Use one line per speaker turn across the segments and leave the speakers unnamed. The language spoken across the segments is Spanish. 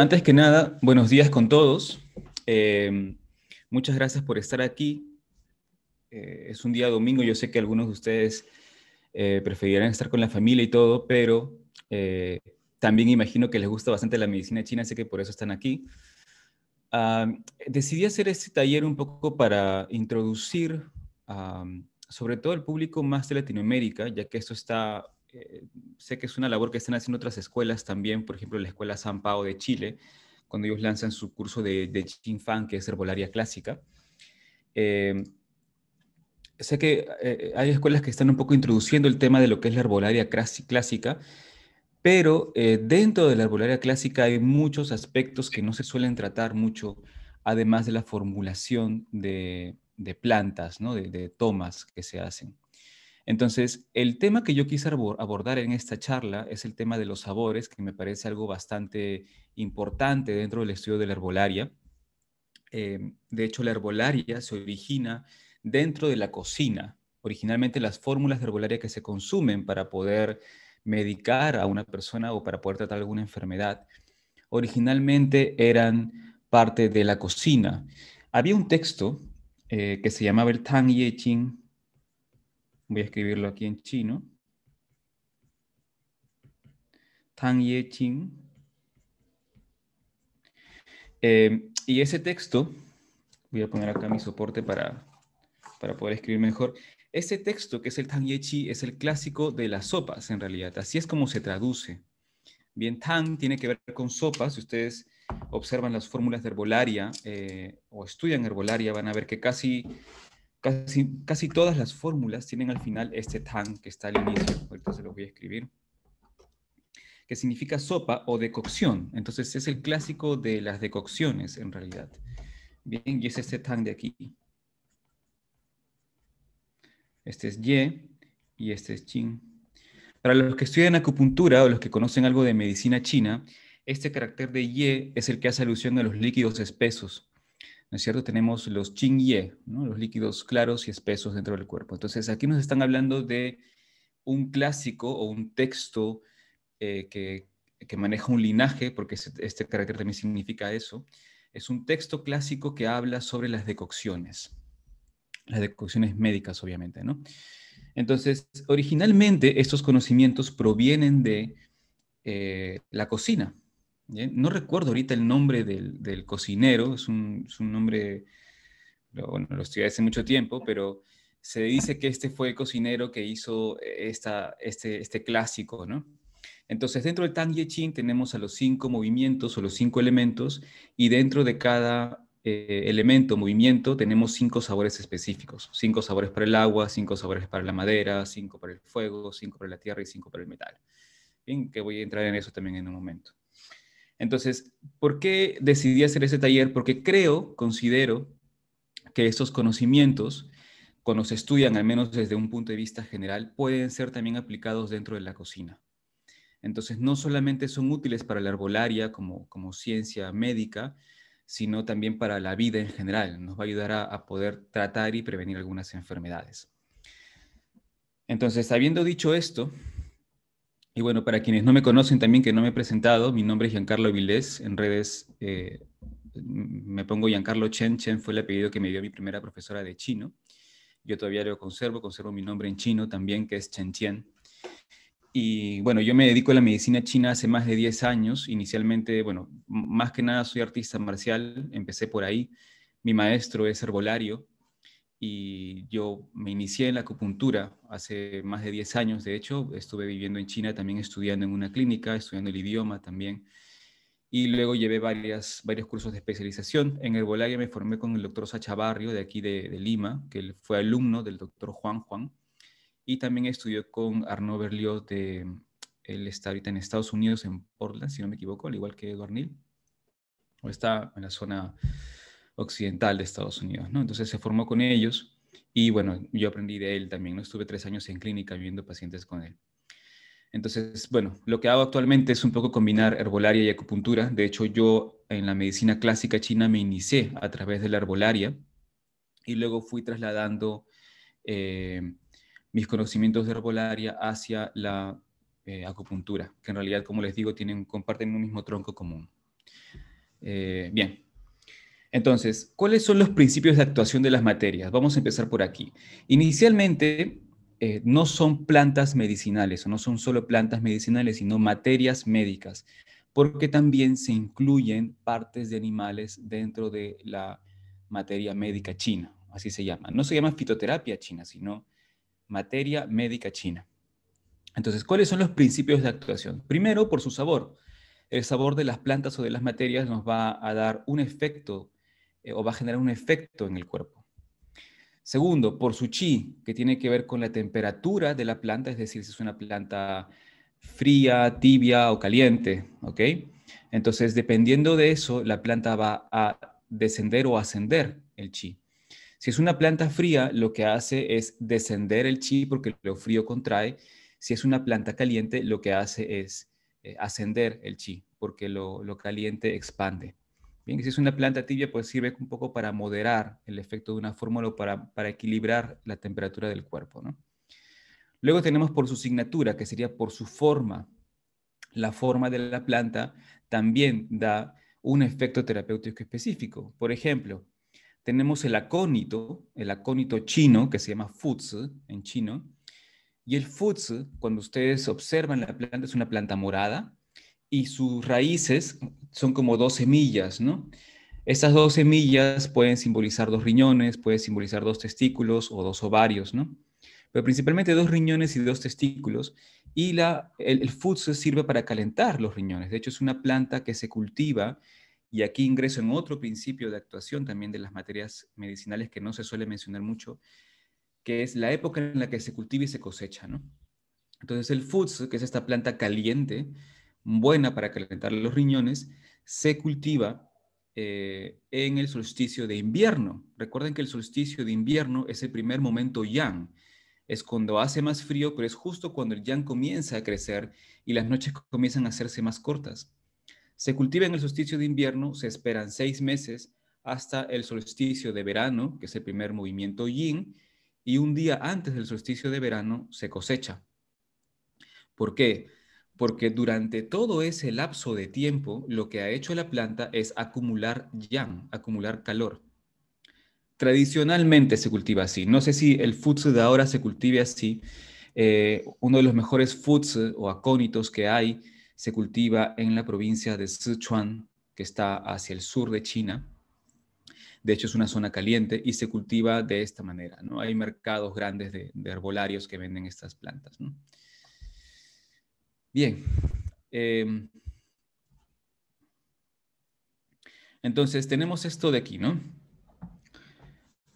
Antes que nada, buenos días con todos. Eh, muchas gracias por estar aquí. Eh, es un día domingo, yo sé que algunos de ustedes eh, estar con la familia y todo, pero eh, también imagino que les gusta bastante la medicina china, Sé que por eso están aquí. Ah, decidí hacer este taller un poco para introducir ah, sobre todo al público más de Latinoamérica, ya que esto está eh, sé que es una labor que están haciendo otras escuelas también, por ejemplo, la Escuela San Pao de Chile, cuando ellos lanzan su curso de, de Fan, que es herbolaria clásica. Eh, sé que eh, hay escuelas que están un poco introduciendo el tema de lo que es la herbolaria clásica, pero dentro de la herbolaria clásica hay muchos aspectos que no se suelen tratar mucho, además de la formulación de, plantas, de tomas que se hacen. Entonces, el tema que yo quise abordar en esta charla es el tema de los sabores, que me parece algo bastante importante dentro del estudio de la herbolaria. Em, de hecho, la herbolaria se origina dentro de la cocina. Originalmente las fórmulas de herbolaria que se consumen para poder medicar a una persona o para poder tratar alguna enfermedad, originalmente eran parte de la cocina. Había un texto eh, que se llamaba el Tang Ye Ching Voy a escribirlo aquí en chino. Tang Ye Ching. Em, y ese texto, voy a poner acá mi soporte para, para poder escribir mejor. Ese texto, que es el Tang Ye Chi, es el clásico de las sopas, en realidad. Así es como se traduce. Bien, Tang tiene que ver con sopas. Si ustedes observan las fórmulas de herbolaria eh, o estudian herbolaria, van a ver que casi Casi, todas las fórmulas tienen al final este tan que está al inicio, ahorita lo voy a escribir, que significa sopa o decocción. Entonces es el clásico de las decocciones en realidad. Bien, y es este tan de aquí. Este es ye y este es chin. Para los que estudian acupuntura o los que conocen algo de medicina china, este carácter de ye es el que hace alusión a los líquidos espesos, ¿no es cierto? Tenemos los chingye, los líquidos claros y espesos dentro del cuerpo. Entonces, aquí nos están hablando de un clásico o un texto eh, que, maneja un linaje, porque este carácter también significa eso. Es un texto clásico que habla sobre las decocciones, las decocciones médicas, obviamente, Entonces, originalmente estos conocimientos provienen de eh, la cocina, eh, no recuerdo ahorita el nombre del, cocinero, es un, nombre, bueno, lo estudié hace mucho tiempo, pero se dice que este fue el cocinero que hizo esta, este, este clásico, ¿no? Entonces, dentro del Tang Ye Ching tenemos a los cinco movimientos o los cinco elementos, y dentro de cada eh, elemento, movimiento, tenemos cinco sabores específicos: cinco sabores para el agua, cinco sabores para la madera, cinco para el fuego, cinco para la tierra y cinco para el metal. Bien, que voy a entrar en eso también en un momento. Entonces, ¿por qué decidí hacer ese taller? Porque creo, considero que estos conocimientos, cuando se estudian, al menos desde un punto de vista general, pueden ser también aplicados dentro de la cocina. Entonces, no solamente son útiles para la arbolaria como, ciencia médica, sino también para la vida en general. Nos va a ayudar a poder tratar y prevenir algunas enfermedades. Entonces, habiendo dicho esto, y bueno, para quienes no me conocen también, que no me he presentado, mi nombre es Giancarlo Vilés, en redes eh, me pongo Giancarlo Chen, Chen fue el apellido que me dio mi primera profesora de chino, yo todavía lo conservo, conservo mi nombre en chino también, que es Chen Chen. Y bueno, yo me dedico a la medicina china hace más de 10 años, inicialmente, bueno, más que nada soy artista marcial, empecé por ahí, mi maestro es herbolario, y yo me inicié en la acupuntura hace más de 10 años, de hecho, estuve viviendo en China también estudiando en una clínica, estudiando el idioma también, y luego llevé varias, varios cursos de especialización. En herbolaria me formé con el doctor Sacha Barrio de aquí de, Lima, que fue alumno del doctor Juan Juan, y también estudió con Arnaud Berlioz de... Él está ahorita en Estados Unidos, en Portland, si no me equivoco, al igual que Eduard o está en la zona occidental de Estados Unidos, ¿no? Entonces se formó con ellos y bueno, yo aprendí de él también, ¿no? Estuve tres años en clínica viendo pacientes con él. Entonces, bueno, lo que hago actualmente es un poco combinar herbolaria y acupuntura. De hecho, yo en la medicina clásica china me inicié a través de la herbolaria y luego fui trasladando eh, mis conocimientos de herbolaria hacia la eh, acupuntura, que en realidad, como les digo, tienen, comparten un mismo tronco común. Eh, bien, entonces, ¿cuáles son los principios de actuación de las materias? Vamos a empezar por aquí. Inicialmente, eh, no son plantas medicinales, o no son solo plantas medicinales, sino materias médicas, porque también se incluyen partes de animales dentro de la materia médica china, así se llama. No se llama fitoterapia china, sino materia médica china. Entonces, ¿cuáles son los principios de actuación? Primero, por su sabor. El sabor de las plantas o de las materias nos va a dar un efecto eh, o va a generar un efecto en el cuerpo. Segundo, por su chi, que tiene que ver con la temperatura de la planta, es decir, si es una planta fría, tibia o caliente, ¿ok? Entonces, dependiendo de eso, la planta va a descender o ascender el chi. Si es una planta fría, lo que hace es descender el chi porque lo frío contrae. Si es una planta caliente, lo que hace es eh, ascender el chi porque lo caliente expande si es una planta tibia, pues sirve un poco para moderar el efecto de una fórmula o para, equilibrar la temperatura del cuerpo. Luego tenemos por su signatura, que sería por su forma. La forma de la planta también da un efecto terapéutico específico. Por ejemplo, tenemos el acónito, el acónito chino, que se llama futsu en chino. Y el futsu, cuando ustedes observan la planta, es una planta morada, y sus raíces son como dos semillas, ¿no? Estas dos semillas pueden simbolizar dos riñones, pueden simbolizar dos testículos o dos ovarios, ¿no? Pero principalmente dos riñones y dos testículos. Y la, el, el sirve para calentar los riñones. De hecho, es una planta que se cultiva. Y aquí ingreso en otro principio de actuación también de las materias medicinales que no se suele mencionar mucho, que es la época en la que se cultiva y se cosecha, ¿no? Entonces el futsu, que es esta planta caliente, buena para calentar los riñones, se cultiva eh, en el solsticio de invierno. Recuerden que el solsticio de invierno es el primer momento yang. Es cuando hace más frío, pero es justo cuando el yang comienza a crecer y las noches comienzan a hacerse más cortas. Se cultiva en el solsticio de invierno, se esperan seis meses hasta el solsticio de verano, que es el primer movimiento yin, y un día antes del solsticio de verano se cosecha. ¿Por qué? porque durante todo ese lapso de tiempo lo que ha hecho la planta es acumular yang, acumular calor. Tradicionalmente se cultiva así. No sé si el futsu de ahora se cultive así. Eh, uno de los mejores futsu eh, o acónitos que hay se cultiva en la provincia de Sichuan, que está hacia el sur de China. De hecho, es una zona caliente y se cultiva de esta manera. ¿no? Hay mercados grandes de, de herbolarios que venden estas plantas. Bien. Em, entonces, tenemos esto de aquí, ¿no?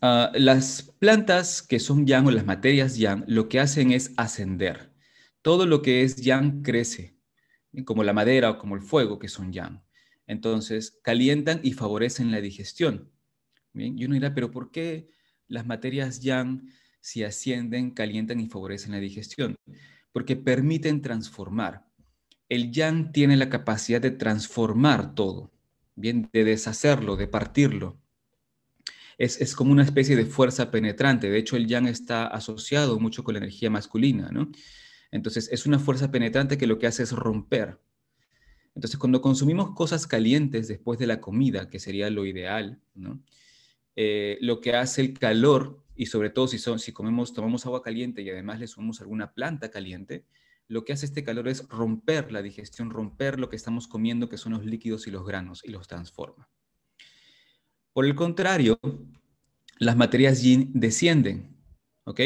Ah, las plantas que son yang o las materias yang, lo que hacen es ascender. Todo lo que es yang crece, como la madera o como el fuego, que son yang. Entonces, calientan y favorecen la digestión. ¿Bien? Y uno dirá, pero ¿por qué las materias yang, si ascienden, calientan y favorecen la digestión? porque permiten transformar. El yang tiene la capacidad de transformar todo, bien, de deshacerlo, de partirlo. Es, como una especie de fuerza penetrante. De hecho, el yang está asociado mucho con la energía masculina, ¿no? Entonces, es una fuerza penetrante que lo que hace es romper. Entonces, cuando consumimos cosas calientes después de la comida, que sería lo ideal, ¿no? Eh, lo que hace el calor, y sobre todo si, si comemos, tomamos agua caliente y además le sumamos alguna planta caliente, lo que hace este calor es romper la digestión, romper lo que estamos comiendo, que son los líquidos y los granos, y los transforma. Por el contrario, las materias yin descienden, ¿ok?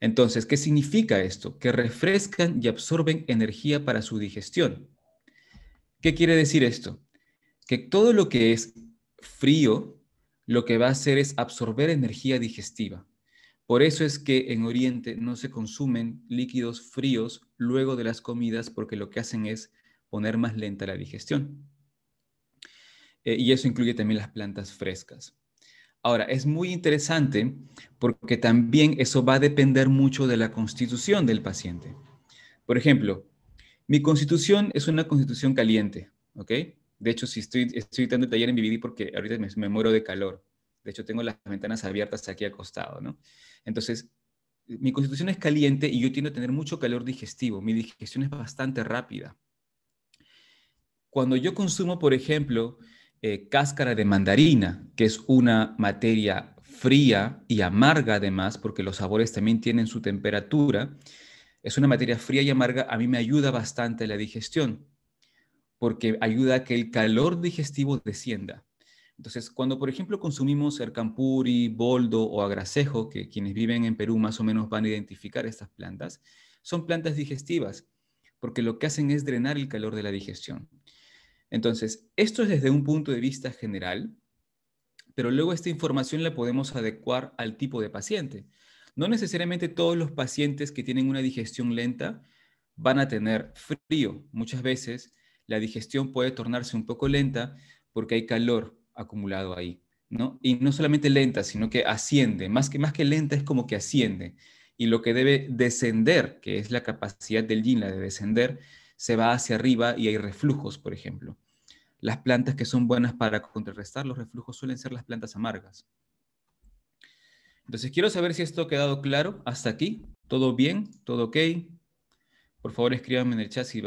Entonces, ¿qué significa esto? Que refrescan y absorben energía para su digestión. ¿Qué quiere decir esto? Que todo lo que es frío, lo que va a hacer es absorber energía digestiva. Por eso es que en Oriente no se consumen líquidos fríos luego de las comidas porque lo que hacen es poner más lenta la digestión. Eh, y eso incluye también las plantas frescas. Ahora, es muy interesante porque también eso va a depender mucho de la constitución del paciente. Por ejemplo, mi constitución es una constitución caliente, ¿ok? De hecho, si estoy, estoy el taller en BBD porque ahorita me, muero de calor. De hecho, tengo las ventanas abiertas aquí acostado, ¿no? Entonces, mi constitución es caliente y yo tiendo a tener mucho calor digestivo. Mi digestión es bastante rápida. Cuando yo consumo, por ejemplo, eh, cáscara de mandarina, que es una materia fría y amarga además, porque los sabores también tienen su temperatura, es una materia fría y amarga, a mí me ayuda bastante la digestión porque ayuda a que el calor digestivo descienda. Entonces, cuando por ejemplo consumimos arcampuri, boldo o agracejo, que quienes viven en Perú más o menos van a identificar estas plantas, son plantas digestivas, porque lo que hacen es drenar el calor de la digestión. Entonces, esto es desde un punto de vista general, pero luego esta información la podemos adecuar al tipo de paciente. No necesariamente todos los pacientes que tienen una digestión lenta van a tener frío. Muchas veces la digestión puede tornarse un poco lenta porque hay calor acumulado ahí, Y no solamente lenta, sino que asciende, más que, más que lenta es como que asciende. Y lo que debe descender, que es la capacidad del yin, de descender, se va hacia arriba y hay reflujos, por ejemplo. Las plantas que son buenas para contrarrestar los reflujos suelen ser las plantas amargas. Entonces, quiero saber si esto ha quedado claro hasta aquí. ¿Todo bien? ¿Todo ok? Por favor, escríbanme en el chat si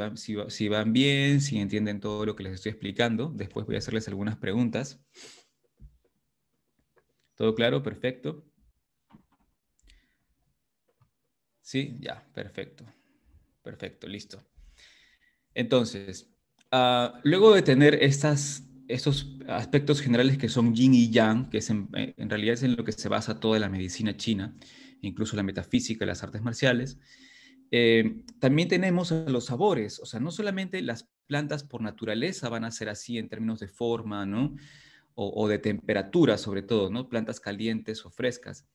van, bien, si entienden todo lo que les estoy explicando. Después voy a hacerles algunas preguntas. ¿Todo claro? Perfecto. Sí, ya, perfecto. Perfecto, listo. Entonces, ah, luego de tener estos aspectos generales que son yin y yang, que es en, en realidad es en lo que se basa toda la medicina china, incluso la metafísica, las artes marciales, eh, también tenemos los sabores, o sea, no solamente las plantas por naturaleza van a ser así en términos de forma, ¿no? O, de temperatura, sobre todo, ¿no? Plantas calientes o frescas,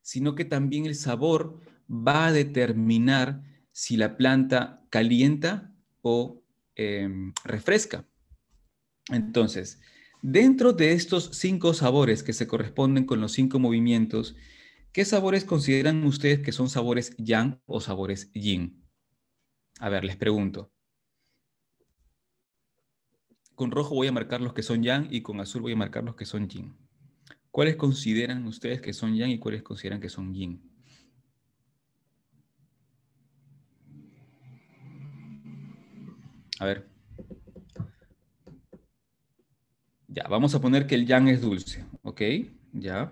sino que también el sabor va a determinar si la planta calienta o em, refresca. Entonces, dentro de estos cinco sabores que se corresponden con los cinco movimientos, ¿Qué sabores consideran ustedes que son sabores yang o sabores yin? A ver, les pregunto. Con rojo voy a marcar los que son yang y con azul voy a marcar los que son yin. ¿Cuáles consideran ustedes que son yang y cuáles consideran que son yin? A ver. Ya, vamos a poner que el yang es dulce, ¿ok? Ya,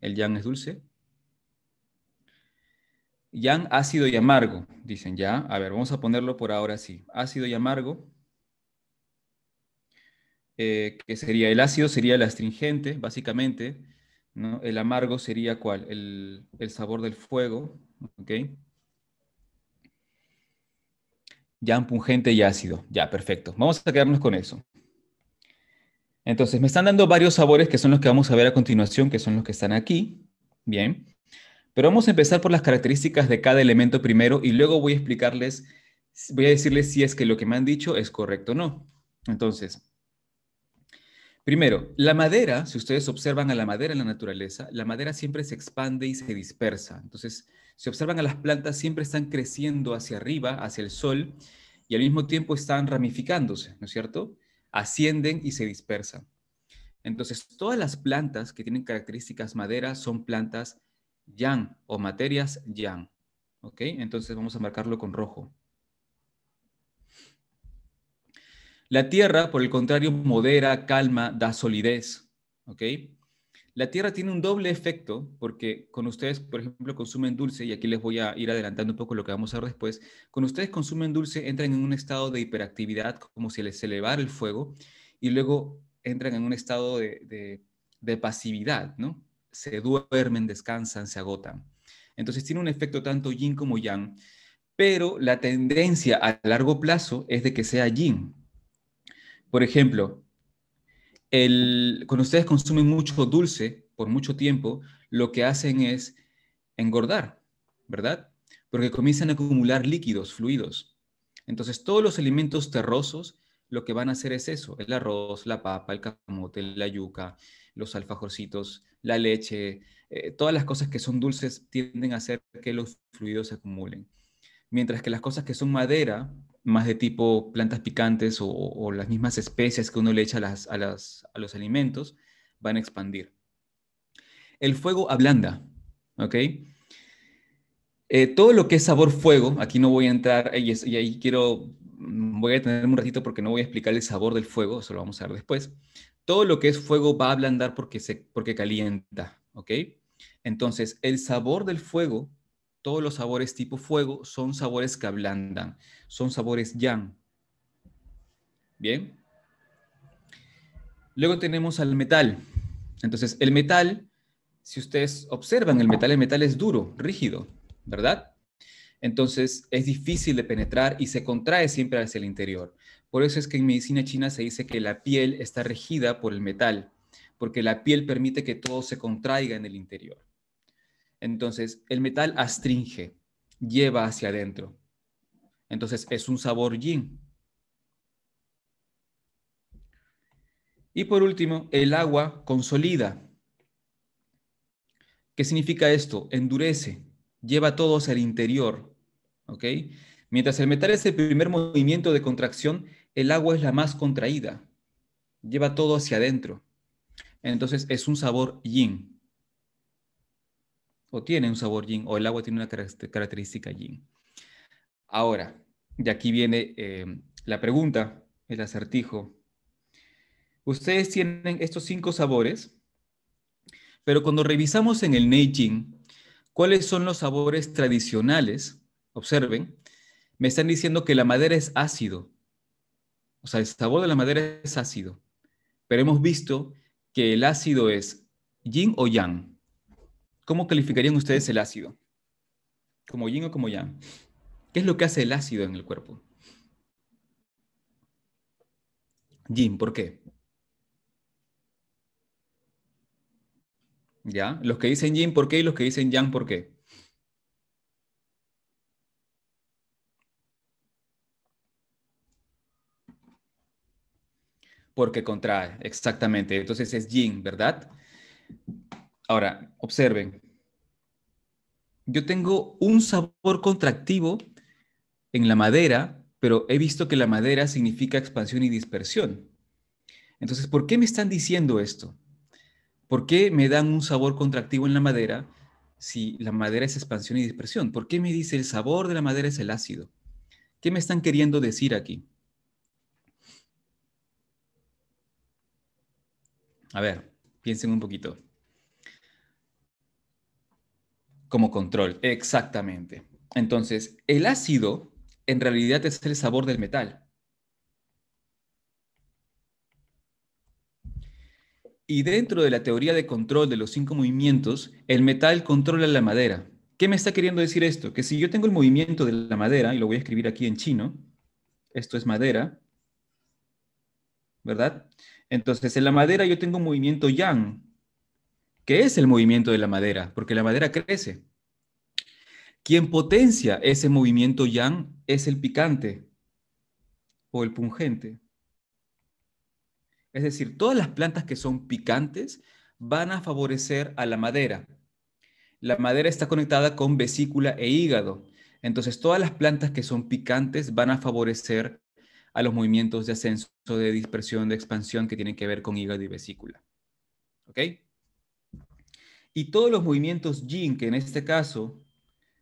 el yang es dulce. Yang ácido y amargo, dicen ya. A ver, vamos a ponerlo por ahora así. Ácido y amargo, eh, que sería el ácido, sería el astringente, básicamente. ¿no? El amargo sería cuál? El, el sabor del fuego. ¿Ok? Yang pungente y ácido. Ya, perfecto. Vamos a quedarnos con eso. Entonces, me están dando varios sabores que son los que vamos a ver a continuación, que son los que están aquí. Bien. Pero vamos a empezar por las características de cada elemento primero y luego voy a explicarles, voy a decirles si es que lo que me han dicho es correcto o no. Entonces, primero, la madera, si ustedes observan a la madera en la naturaleza, la madera siempre se expande y se dispersa. Entonces, si observan a las plantas, siempre están creciendo hacia arriba, hacia el sol, y al mismo tiempo están ramificándose, ¿no es cierto? Ascienden y se dispersan. Entonces, todas las plantas que tienen características madera son plantas yang o materias yang. ¿Ok? Entonces vamos a marcarlo con rojo. La tierra, por el contrario, modera, calma, da solidez. ¿Ok? La tierra tiene un doble efecto porque con ustedes, por ejemplo, consumen dulce, y aquí les voy a ir adelantando un poco lo que vamos a ver después, con ustedes consumen dulce, entran en un estado de hiperactividad como si les elevara el fuego y luego entran en un estado de, de, de pasividad, ¿no? se duermen, descansan, se agotan. Entonces tiene un efecto tanto yin como yang, pero la tendencia a largo plazo es de que sea yin. Por ejemplo, el, cuando ustedes consumen mucho dulce por mucho tiempo, lo que hacen es engordar, ¿verdad? Porque comienzan a acumular líquidos, fluidos. Entonces todos los alimentos terrosos lo que van a hacer es eso, el arroz, la papa, el camote, la yuca, los alfajorcitos, la leche, eh, todas las cosas que son dulces tienden a hacer que los fluidos se acumulen. Mientras que las cosas que son madera, más de tipo plantas picantes o, las mismas especias que uno le echa a, las, a, los alimentos, van a expandir. El fuego ablanda, ¿ok? Eh, todo lo que es sabor fuego, aquí no voy a entrar, y, y, ahí quiero, voy a tener un ratito porque no voy a explicar el sabor del fuego, eso lo vamos a ver después, todo lo que es fuego va a ablandar porque, se, porque calienta, ¿ok? Entonces, el sabor del fuego, todos los sabores tipo fuego, son sabores que ablandan, son sabores yang. ¿Bien? Luego tenemos al metal. Entonces, el metal, si ustedes observan el metal, el metal es duro, rígido, ¿verdad? Entonces, es difícil de penetrar y se contrae siempre hacia el interior. Por eso es que en medicina china se dice que la piel está regida por el metal, porque la piel permite que todo se contraiga en el interior. Entonces, el metal astringe, lleva hacia adentro. Entonces, es un sabor yin. Y por último, el agua consolida. ¿Qué significa esto? Endurece, lleva todo hacia el interior. ¿Ok? Mientras el metal es el primer movimiento de contracción, el agua es la más contraída, lleva todo hacia adentro. Entonces es un sabor yin. O tiene un sabor yin, o el agua tiene una característica yin. Ahora, de aquí viene eh, la pregunta, el acertijo. Ustedes tienen estos cinco sabores, pero cuando revisamos en el Neijing, ¿cuáles son los sabores tradicionales? Observen, me están diciendo que la madera es ácido, o sea, el sabor de la madera es ácido, pero hemos visto que el ácido es yin o yang. ¿Cómo calificarían ustedes el ácido? ¿Como yin o como yang? ¿Qué es lo que hace el ácido en el cuerpo? Yin, ¿por qué? ¿Ya? Los que dicen yin, ¿por qué? Y los que dicen yang, ¿por qué? porque contrae, exactamente. Entonces es yin, ¿verdad? Ahora, observen. Yo tengo un sabor contractivo en la madera, pero he visto que la madera significa expansión y dispersión. Entonces, ¿por qué me están diciendo esto? ¿Por qué me dan un sabor contractivo en la madera si la madera es expansión y dispersión? ¿Por qué me dice el sabor de la madera es el ácido? ¿Qué me están queriendo decir aquí? A ver, piensen un poquito. Como control, exactamente. Entonces, el ácido en realidad es el sabor del metal. Y dentro de la teoría de control de los cinco movimientos, el metal controla la madera. ¿Qué me está queriendo decir esto? Que si yo tengo el movimiento de la madera, y lo voy a escribir aquí en chino, esto es madera, ¿verdad? Entonces, en la madera yo tengo un movimiento yang, que es el movimiento de la madera, porque la madera crece. Quien potencia ese movimiento yang es el picante o el pungente. Es decir, todas las plantas que son picantes van a favorecer a la madera. La madera está conectada con vesícula e hígado. Entonces, todas las plantas que son picantes van a favorecer a los movimientos de ascenso, de dispersión, de expansión que tienen que ver con hígado y vesícula. ¿Ok? Y todos los movimientos yin, que en este caso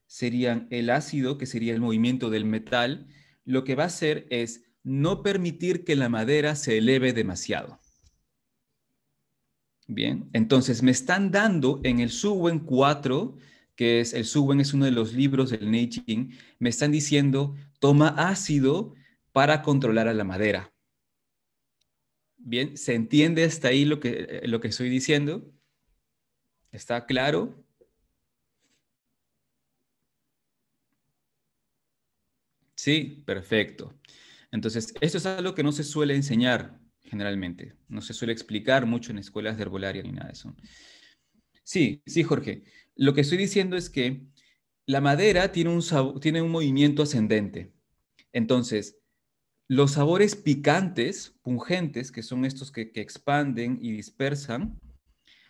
serían el ácido, que sería el movimiento del metal, lo que va a hacer es no permitir que la madera se eleve demasiado. Bien, entonces me están dando en el Suwen 4, que es el Suwen es uno de los libros del Neijing, me están diciendo, toma ácido para controlar a la madera. Bien, ¿se entiende hasta ahí lo que, eh, lo que estoy diciendo? ¿Está claro? Sí, perfecto. Entonces, esto es algo que no se suele enseñar generalmente. No se suele explicar mucho en escuelas de herbolaria ni nada de eso. Sí, sí, Jorge. Lo que estoy diciendo es que la madera tiene un, tiene un movimiento ascendente. Entonces, los sabores picantes, pungentes, que son estos que, expanden y dispersan,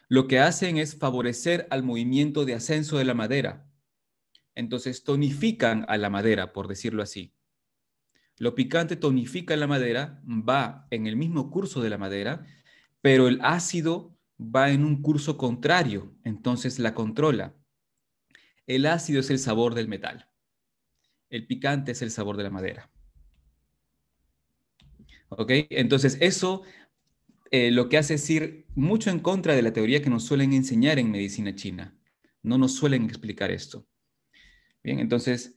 lo que hacen es favorecer al movimiento de ascenso de la madera. Entonces tonifican a la madera, por decirlo así. Lo picante tonifica la madera, va en el mismo curso de la madera, pero el ácido va en un curso contrario, entonces la controla. El ácido es el sabor del metal. El picante es el sabor de la madera. ¿ok? Entonces eso eh, lo que hace es ir mucho en contra de la teoría que nos suelen enseñar en medicina china. No nos suelen explicar esto. Bien, entonces,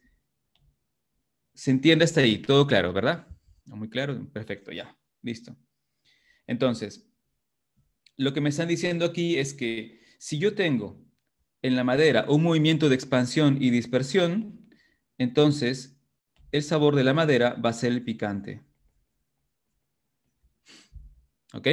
se entiende hasta ahí, todo claro, ¿verdad? Muy claro, perfecto, ya, listo. Entonces, lo que me están diciendo aquí es que si yo tengo en la madera un movimiento de expansión y dispersión, entonces el sabor de la madera va a ser el picante. ¿Ok?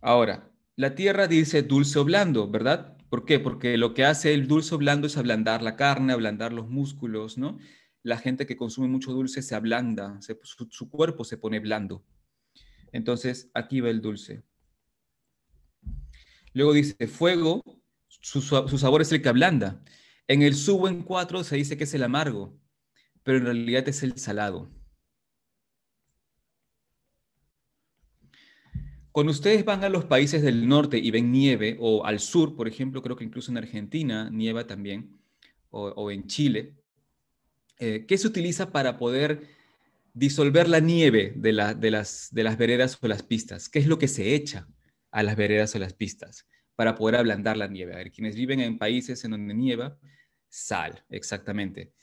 Ahora, la tierra dice dulce o blando, ¿verdad? ¿Por qué? Porque lo que hace el dulce o blando es ablandar la carne, ablandar los músculos, ¿no? La gente que consume mucho dulce se ablanda, su, cuerpo se pone blando. Entonces, aquí va el dulce. Luego dice fuego, su, sabor es el que ablanda. En el subo en cuatro se dice que es el amargo, pero en realidad es el salado. Cuando ustedes van a los países del norte y ven nieve, o al sur, por ejemplo, creo que incluso en Argentina nieva también, o, en Chile, eh, ¿qué se utiliza para poder disolver la nieve de, las, de las veredas o las pistas? ¿Qué es lo que se echa a las veredas o las pistas para poder ablandar la nieve? A ver, quienes viven en países en donde nieva, sal, exactamente.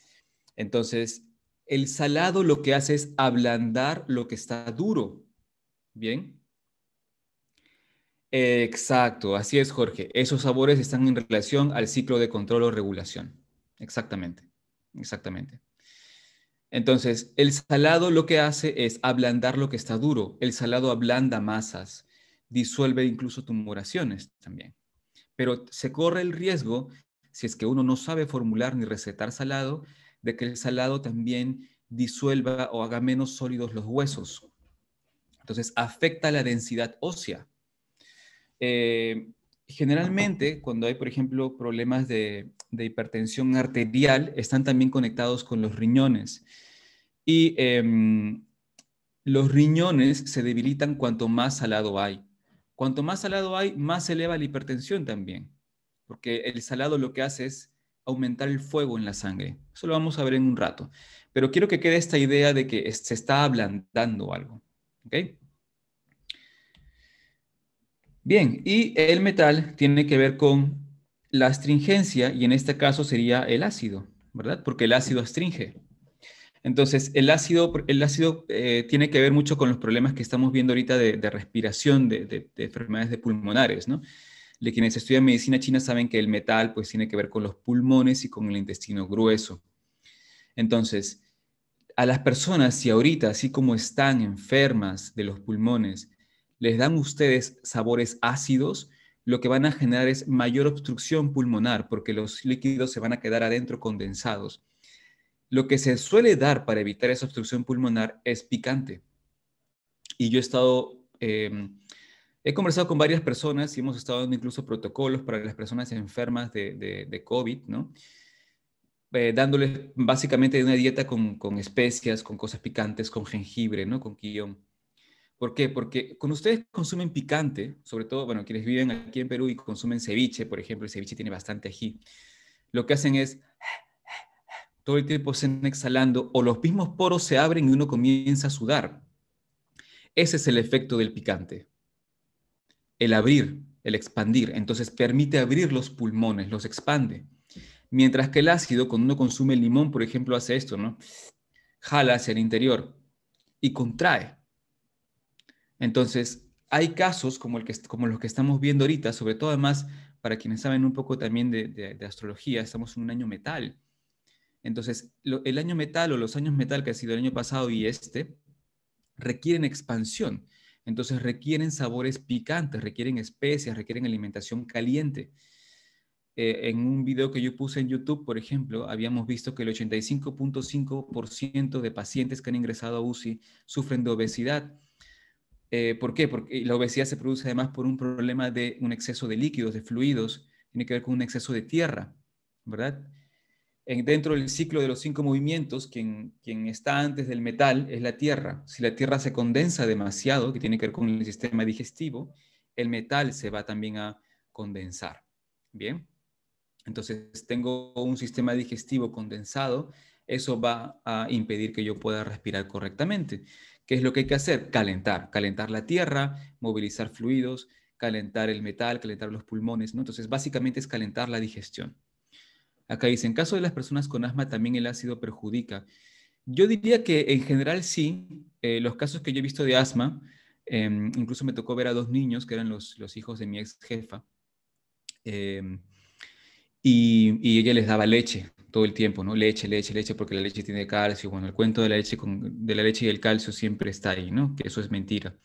Entonces, el salado lo que hace es ablandar lo que está duro, ¿bien? Exacto, así es, Jorge. Esos sabores están en relación al ciclo de control o regulación. Exactamente, exactamente. Entonces, el salado lo que hace es ablandar lo que está duro. El salado ablanda masas, disuelve incluso tumoraciones también. Pero se corre el riesgo, si es que uno no sabe formular ni recetar salado, de que el salado también disuelva o haga menos sólidos los huesos. Entonces, afecta la densidad ósea eh, generalmente, cuando hay, por ejemplo, problemas de, hipertensión arterial, están también conectados con los riñones. Y em, los riñones se debilitan cuanto más salado hay. Cuanto más salado hay, más se eleva la hipertensión también, porque el salado lo que hace es aumentar el fuego en la sangre. Eso lo vamos a ver en un rato. Pero quiero que quede esta idea de que se está ablandando algo. ¿okay? Bien, y el metal tiene que ver con la astringencia y en este caso sería el ácido, ¿verdad? Porque el ácido astringe. Entonces, el ácido, el ácido eh, tiene que ver mucho con los problemas que estamos viendo ahorita de, respiración, de, enfermedades de pulmonares, ¿no? De quienes estudian medicina china saben que el metal pues tiene que ver con los pulmones y con el intestino grueso. Entonces, a las personas, si ahorita, así como están enfermas de los pulmones, les dan ustedes sabores ácidos, lo que van a generar es mayor obstrucción pulmonar porque los líquidos se van a quedar adentro condensados. Lo que se suele dar para evitar esa obstrucción pulmonar es picante. Y yo he estado, em, he conversado con varias personas y hemos estado dando incluso protocolos para las personas enfermas de, COVID, ¿no? Eh, dándoles básicamente una dieta con, especias, con cosas picantes, con jengibre, ¿no? Con quillón. ¿Por qué? Porque cuando ustedes consumen picante, sobre todo, bueno, quienes viven aquí en Perú y consumen ceviche, por ejemplo, el ceviche tiene bastante ají, lo que hacen es todo el tiempo se exhalando o los mismos poros se abren y uno comienza a sudar. Ese es el efecto del picante. El abrir, el expandir. Entonces permite abrir los pulmones, los expande. Mientras que el ácido, cuando uno consume limón, por ejemplo, hace esto, ¿no? Jala hacia el interior y contrae. Entonces, hay casos como, los que estamos viendo ahorita, sobre todo además, para quienes saben un poco también de, astrología, estamos en un año metal. Entonces, el año metal o los años metal que ha sido el año pasado y este, requieren expansión. Entonces, requieren sabores picantes, requieren especias, requieren alimentación caliente. Eh, en un video que yo puse en YouTube, por ejemplo, habíamos visto que el 85.5% de pacientes que han ingresado a UCI sufren de obesidad eh, ¿Por qué? Porque la obesidad se produce además por un problema de un exceso de líquidos, de fluidos, tiene que ver con un exceso de tierra, ¿verdad? En, dentro del ciclo de los cinco movimientos, quien, quien está antes del metal es la tierra. Si la tierra se condensa demasiado, que tiene que ver con el sistema digestivo, el metal se va también a condensar. Bien, entonces tengo un sistema digestivo condensado, eso va a impedir que yo pueda respirar correctamente. ¿Qué es lo que hay que hacer? Calentar, calentar la tierra, movilizar fluidos, calentar el metal, calentar los pulmones, ¿no? Entonces, básicamente es calentar la digestión. Acá dice, en caso de las personas con asma, también el ácido perjudica. Yo diría que en general sí, eh, los casos que yo he visto de asma, em, incluso me tocó ver a dos niños que eran los, hijos de mi ex jefa, em, y, ella les daba leche todo el tiempo, ¿no? Leche, leche, leche, porque la leche tiene calcio. Bueno, el cuento de la leche, con, de la leche y el calcio siempre está ahí, ¿no? Que eso es mentira.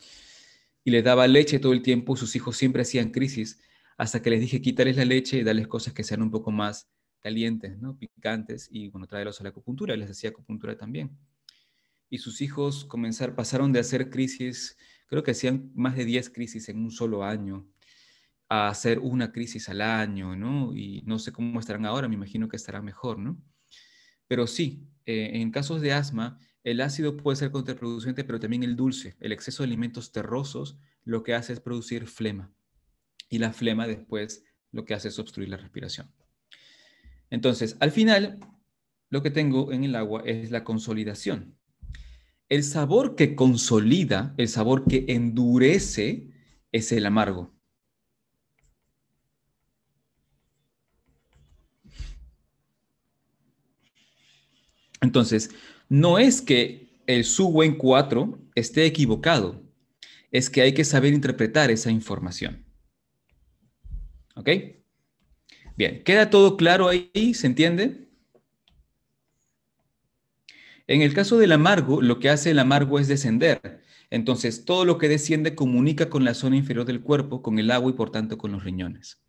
Y les daba leche todo el tiempo, sus hijos siempre hacían crisis, hasta que les dije quitarles la leche y darles cosas que sean un poco más calientes, ¿no? Picantes, y bueno, traerlos a la acupuntura, les hacía acupuntura también. Y sus hijos comenzaron, pasaron de hacer crisis, creo que hacían más de 10 crisis en un solo año, a hacer una crisis al año, ¿no? Y no sé cómo estarán ahora, me imagino que estará mejor, ¿no? Pero sí, eh, en casos de asma, el ácido puede ser contraproducente, pero también el dulce, el exceso de alimentos terrosos, lo que hace es producir flema. Y la flema después lo que hace es obstruir la respiración. Entonces, al final, lo que tengo en el agua es la consolidación. El sabor que consolida, el sabor que endurece, es el amargo. Entonces, no es que el wen 4 esté equivocado, es que hay que saber interpretar esa información. ¿Ok? Bien, ¿queda todo claro ahí? ¿Se entiende? En el caso del amargo, lo que hace el amargo es descender. Entonces, todo lo que desciende comunica con la zona inferior del cuerpo, con el agua y por tanto con los riñones.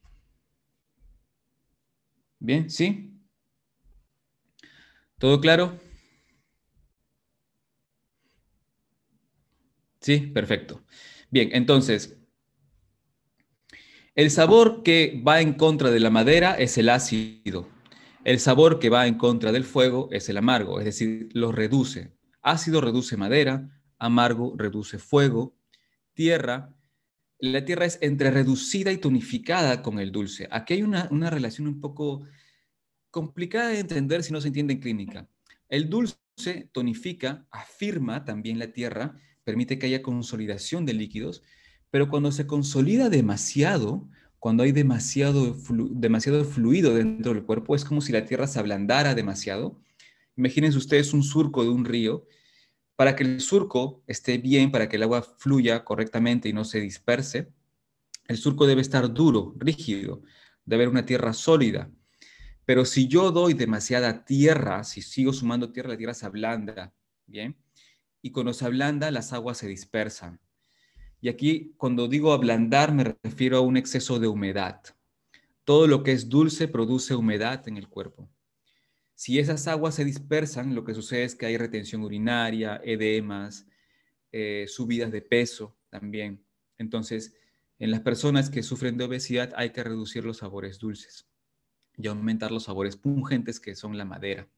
¿Bien? ¿Sí? ¿Todo claro? Sí, perfecto. Bien, entonces, el sabor que va en contra de la madera es el ácido. El sabor que va en contra del fuego es el amargo, es decir, lo reduce. Ácido reduce madera, amargo reduce fuego, tierra. La tierra es entre reducida y tonificada con el dulce. Aquí hay una, una relación un poco complicada de entender si no se entiende en clínica. El dulce tonifica, afirma también la tierra, permite que haya consolidación de líquidos, pero cuando se consolida demasiado, cuando hay demasiado, demasiado fluido dentro del cuerpo, es como si la tierra se ablandara demasiado. Imagínense ustedes un surco de un río. Para que el surco esté bien, para que el agua fluya correctamente y no se disperse, el surco debe estar duro, rígido, debe haber una tierra sólida. Pero si yo doy demasiada tierra, si sigo sumando tierra, la tierra se ablanda, ¿bien? Y cuando se ablanda, las aguas se dispersan. Y aquí, cuando digo ablandar, me refiero a un exceso de humedad. Todo lo que es dulce produce humedad en el cuerpo. Si esas aguas se dispersan, lo que sucede es que hay retención urinaria, edemas, eh, subidas de peso también. Entonces, en las personas que sufren de obesidad hay que reducir los sabores dulces y aumentar los sabores pungentes que son la madera.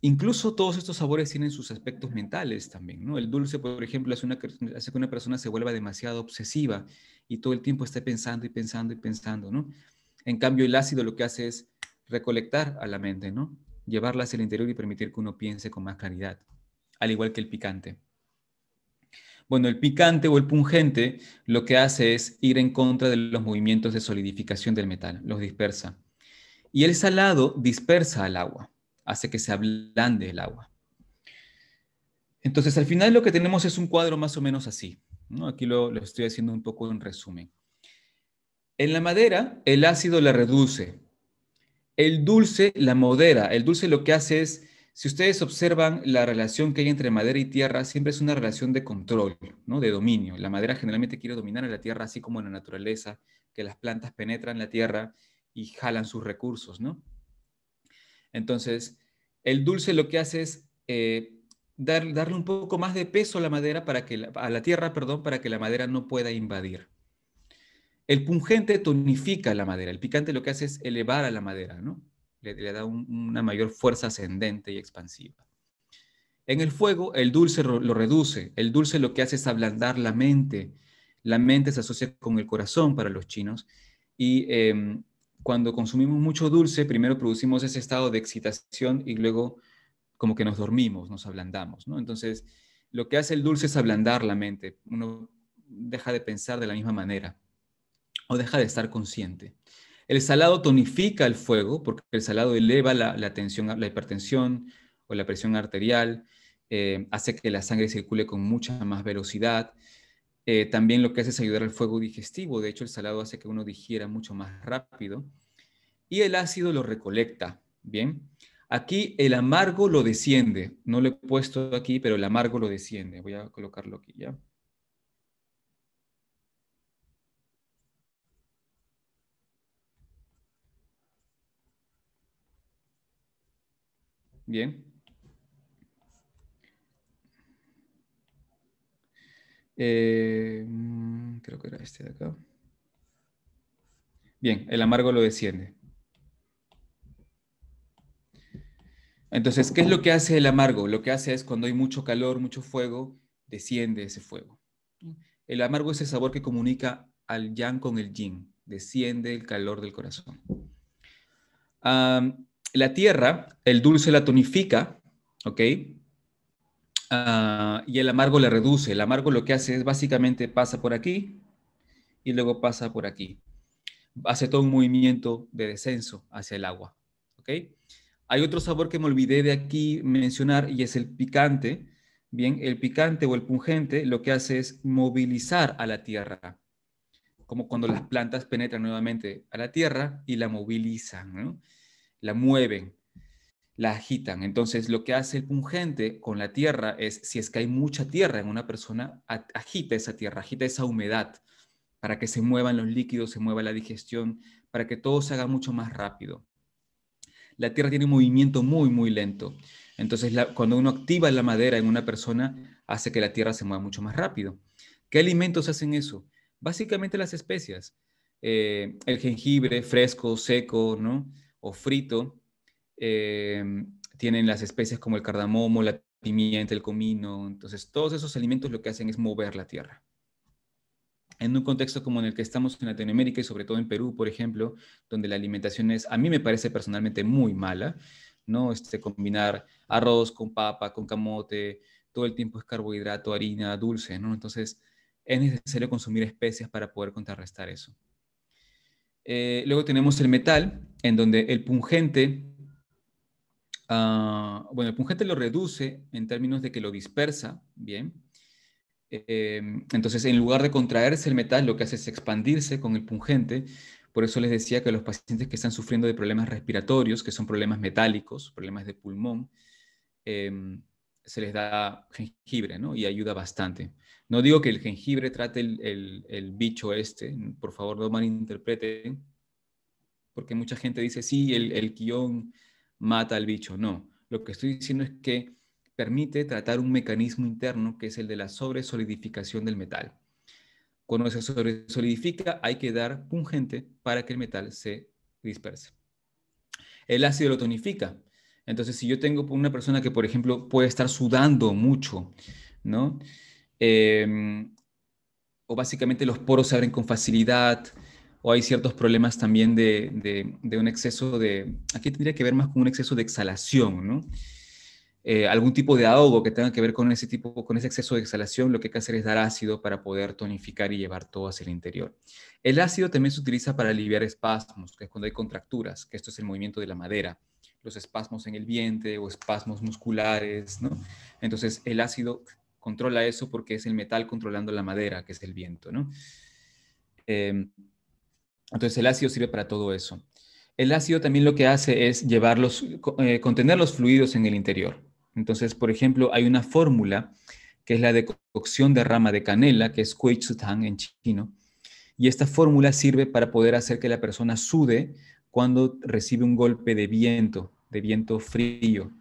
Incluso todos estos sabores tienen sus aspectos mentales también, ¿no? El dulce, por ejemplo, hace, una, que una persona se vuelva demasiado obsesiva y todo el tiempo esté pensando y pensando y pensando, ¿no? En cambio, el ácido lo que hace es recolectar a la mente, ¿no? Llevarla hacia el interior y permitir que uno piense con más claridad, al igual que el picante. Bueno, el picante o el pungente lo que hace es ir en contra de los movimientos de solidificación del metal, los dispersa y el salado dispersa al agua, hace que se ablande el agua. Entonces, al final lo que tenemos es un cuadro más o menos así. Aquí lo, estoy haciendo un poco en resumen. En la madera, el ácido la reduce. El dulce la modera. El dulce lo que hace es, si ustedes observan la relación que hay entre madera y tierra, siempre es una relación de control, de dominio. La madera generalmente quiere dominar a la tierra, así como en la naturaleza, que las plantas penetran la tierra y jalan sus recursos, ¿no? Entonces, el dulce lo que hace es eh, darle un poco más de peso a la madera para que a la tierra, perdón, para que la madera no pueda invadir. El pungente tonifica la madera. El picante lo que hace es elevar a la madera, ¿no? Le, da una mayor fuerza ascendente y expansiva. En el fuego, el dulce lo reduce. El dulce lo que hace es ablandar la mente. La mente se asocia con el corazón para los chinos y em, cuando consumimos mucho dulce, primero producimos ese estado de excitación y luego como que nos dormimos, nos ablandamos, Entonces, lo que hace el dulce es ablandar la mente. Uno deja de pensar de la misma manera o deja de estar consciente. El salado tonifica el fuego porque el salado eleva la, tensión, la hipertensión o la presión arterial, eh, hace que la sangre circule con mucha más velocidad, eh, también lo que hace es ayudar al fuego digestivo. De hecho, el salado hace que uno digiera mucho más rápido. Y el ácido lo recolecta. Bien. Aquí el amargo lo desciende. No lo he puesto aquí, pero el amargo lo desciende. Voy a colocarlo aquí ya. Bien. Eh, mm, creo que era este de acá. Bien, el amargo lo desciende. Entonces, ¿qué es lo que hace el amargo? Lo que hace es cuando hay mucho calor, mucho fuego, desciende ese fuego. El amargo es el sabor que comunica al yang con el yin, desciende el calor del corazón. la tierra, el dulce la tonifica, ¿ok? Ah, y el amargo le reduce. El amargo lo que hace es básicamente pasa por aquí y luego pasa por aquí. Hace todo un movimiento de descenso hacia el agua. ¿okay? Hay otro sabor que me olvidé de aquí mencionar y es el picante. Bien, el picante o el pungente lo que hace es movilizar a la tierra, como cuando las plantas penetran nuevamente a la tierra y la movilizan, la mueven la agitan. Entonces, lo que hace el pungente con la tierra es, si es que hay mucha tierra en una persona, agita esa tierra, agita esa humedad para que se muevan los líquidos, se mueva la digestión, para que todo se haga mucho más rápido. La tierra tiene un movimiento muy, muy lento. Entonces, cuando uno activa la madera en una persona, hace que la tierra se mueva mucho más rápido. ¿Qué alimentos hacen eso? Básicamente las especias. Eh, el jengibre fresco, seco, ¿no? O frito, Em, tienen las especies como el cardamomo, la pimienta, el comino. Entonces, todos esos alimentos lo que hacen es mover la tierra. En un contexto como en el que estamos en Latinoamérica y sobre todo en Perú, por ejemplo, donde la alimentación es, a mí me parece personalmente muy mala, ¿no? Este, combinar arroz con papa, con camote, todo el tiempo es carbohidrato, harina, dulce, ¿no? Entonces, es necesario consumir especias para poder contrarrestar eso. Eh, luego tenemos el metal, en donde el pungente Ah, bueno, el pungente lo reduce en términos de que lo dispersa, ¿bien? Eh, entonces, en lugar de contraerse el metal, lo que hace es expandirse con el pungente. Por eso les decía que los pacientes que están sufriendo de problemas respiratorios, que son problemas metálicos, problemas de pulmón, em, se les da jengibre, ¿no? Y ayuda bastante. No digo que el jengibre trate el, bicho este, por favor no malinterpreten, porque mucha gente dice, sí, el, el mata al bicho, no. Lo que estoy diciendo es que permite tratar un mecanismo interno que es el de la sobresolidificación del metal. Cuando se sobresolidifica hay que dar pungente para que el metal se disperse. El ácido lo tonifica. Entonces, si yo tengo una persona que, por ejemplo, puede estar sudando mucho, ¿no? Em, o básicamente los poros se abren con facilidad, o hay ciertos problemas también de, de, un exceso de, aquí tendría que ver más con un exceso de exhalación, ¿no? Eh, algún tipo de ahogo que tenga que ver con ese tipo, con ese exceso de exhalación, lo que hay que hacer es dar ácido para poder tonificar y llevar todo hacia el interior. El ácido también se utiliza para aliviar espasmos, que es cuando hay contracturas, que esto es el movimiento de la madera, los espasmos en el vientre o espasmos musculares, ¿no? Entonces el ácido controla eso porque es el metal controlando la madera, que es el viento, ¿no? Eh, entonces el ácido sirve para todo eso. El ácido también lo que hace es llevarlos, eh, contener los fluidos en el interior. Entonces, por ejemplo, hay una fórmula que es la de cocción de rama de canela, que es Kui Tang en chino, y esta fórmula sirve para poder hacer que la persona sude cuando recibe un golpe de viento, de viento frío,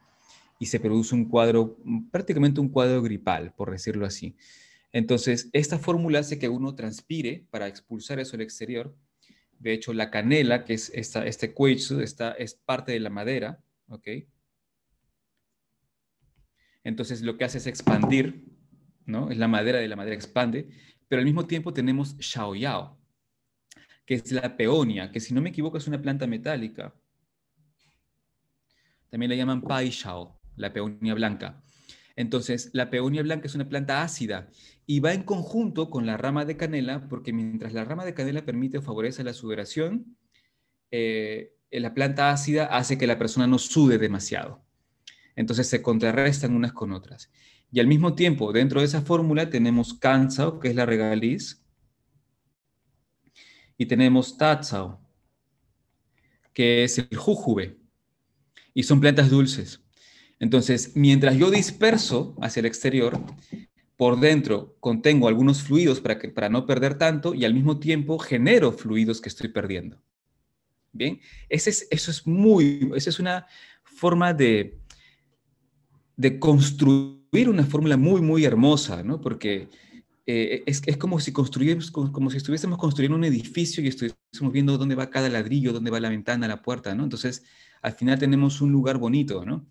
y se produce un cuadro, prácticamente un cuadro gripal, por decirlo así. Entonces, esta fórmula hace que uno transpire para expulsar eso al exterior de hecho, la canela, que es este kuitsu, es parte de la madera, ¿ok? Entonces lo que hace es expandir, ¿no? Es la madera de la madera expande, pero al mismo tiempo tenemos Xiaoyao, que es la peonia, que si no me equivoco es una planta metálica. También la llaman Pai la peonia blanca. Entonces, la peonia blanca es una planta ácida y va en conjunto con la rama de canela, porque mientras la rama de canela permite o favorece la sudoración, eh, la planta ácida hace que la persona no sude demasiado. Entonces se contrarrestan unas con otras. Y al mismo tiempo, dentro de esa fórmula tenemos Kansao, que es la regaliz, y tenemos tazao, que es el jujube, Y son plantas dulces. Entonces, mientras yo disperso hacia el exterior, por dentro contengo algunos fluidos para, que, para no perder tanto y al mismo tiempo genero fluidos que estoy perdiendo. Bien, Ese es, eso es muy, es una forma de, de construir una fórmula muy, muy hermosa, ¿no? Porque eh, es, como, si construyéramos como si estuviésemos construyendo un edificio y estuviésemos viendo dónde va cada ladrillo, dónde va la ventana, la puerta, ¿no? Entonces, al final tenemos un lugar bonito, ¿no?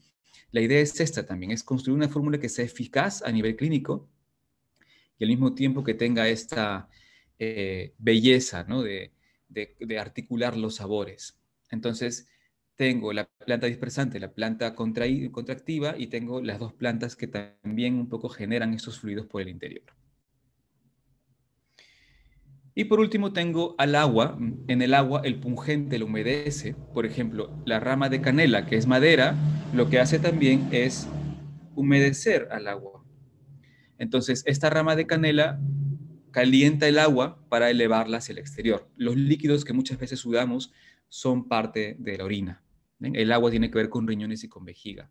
La idea es esta también, es construir una fórmula que sea eficaz a nivel clínico y al mismo tiempo que tenga esta eh, belleza ¿no? de, de, de articular los sabores. Entonces, tengo la planta dispersante, la planta contractiva y tengo las dos plantas que también un poco generan estos fluidos por el interior. Y por último tengo al agua. En el agua el pungente lo humedece. Por ejemplo, la rama de canela, que es madera, lo que hace también es humedecer al agua. Entonces, esta rama de canela calienta el agua para elevarla hacia el exterior. Los líquidos que muchas veces sudamos son parte de la orina. El agua tiene que ver con riñones y con vejiga.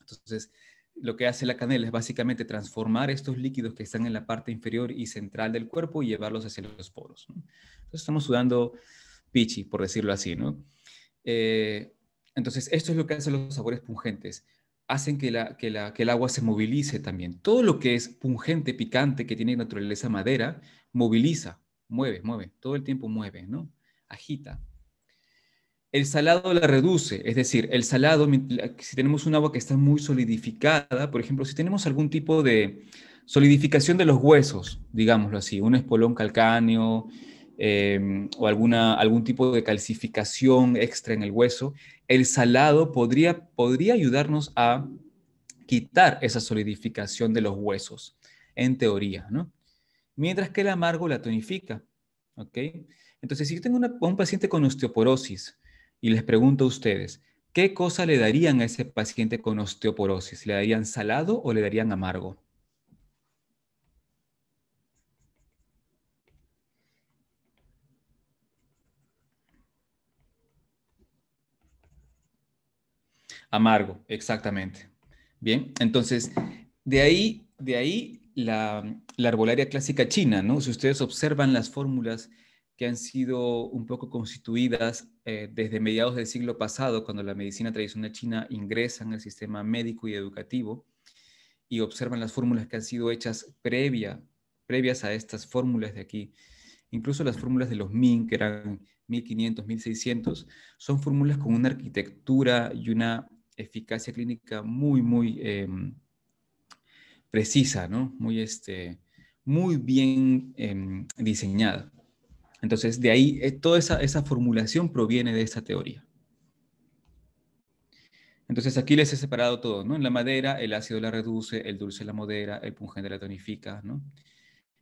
Entonces, lo que hace la canela es básicamente transformar estos líquidos que están en la parte inferior y central del cuerpo y llevarlos hacia los poros. Entonces estamos sudando pichi, por decirlo así, ¿no? Eh, entonces esto es lo que hacen los sabores pungentes. Hacen que, la, la, que el agua se movilice también. Todo lo que es pungente, picante, que tiene naturaleza madera, moviliza, mueve, mueve, todo el tiempo mueve, ¿no? Agita el salado la reduce, es decir, el salado, si tenemos un agua que está muy solidificada, por ejemplo, si tenemos algún tipo de solidificación de los huesos, digámoslo así, un espolón calcáneo em, o alguna, algún tipo de calcificación extra en el hueso, el salado podría, podría ayudarnos a quitar esa solidificación de los huesos, en teoría, ¿no? Mientras que el amargo la tonifica, ¿ok? Entonces, si yo tengo un paciente con osteoporosis, y les pregunto a ustedes, ¿qué cosa le darían a ese paciente con osteoporosis? ¿Le darían salado o le darían amargo? Amargo, exactamente. Bien, entonces, de ahí, de ahí la, la, arbolaria clásica china, ¿no? Si ustedes observan las fórmulas que han sido un poco constituidas eh, desde mediados del siglo pasado, cuando la medicina tradicional china ingresa en el sistema médico y educativo y observan las fórmulas que han sido hechas previa, previas a estas fórmulas de aquí. Incluso las fórmulas de los Ming, que eran 1500, 1600, son fórmulas con una arquitectura y una eficacia clínica muy, muy em, precisa, ¿no? Muy, este, muy bien em, diseñada. Entonces, de ahí, eh, toda esa, formulación proviene de esa teoría. Entonces aquí les he separado todo, ¿no? En la madera el ácido la reduce, el dulce la modera, el pungente la tonifica, ¿no?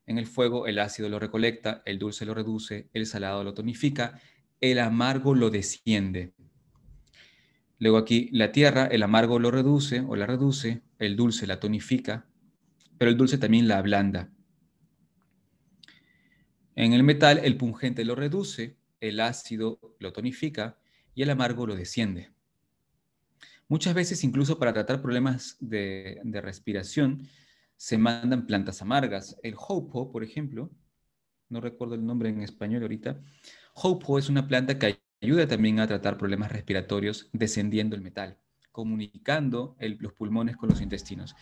En el fuego el ácido lo recolecta, el dulce lo reduce, el salado lo tonifica, el amargo lo desciende. Luego aquí la tierra, el amargo lo reduce o la reduce, el dulce la tonifica, pero el dulce también la ablanda. En el metal, el pungente lo reduce, el ácido lo tonifica y el amargo lo desciende. Muchas veces, incluso para tratar problemas de, respiración, se mandan plantas amargas. El hopo, por ejemplo, no recuerdo el nombre en español ahorita, hopo es una planta que ayuda también a tratar problemas respiratorios descendiendo el metal, comunicando los pulmones con los intestinos.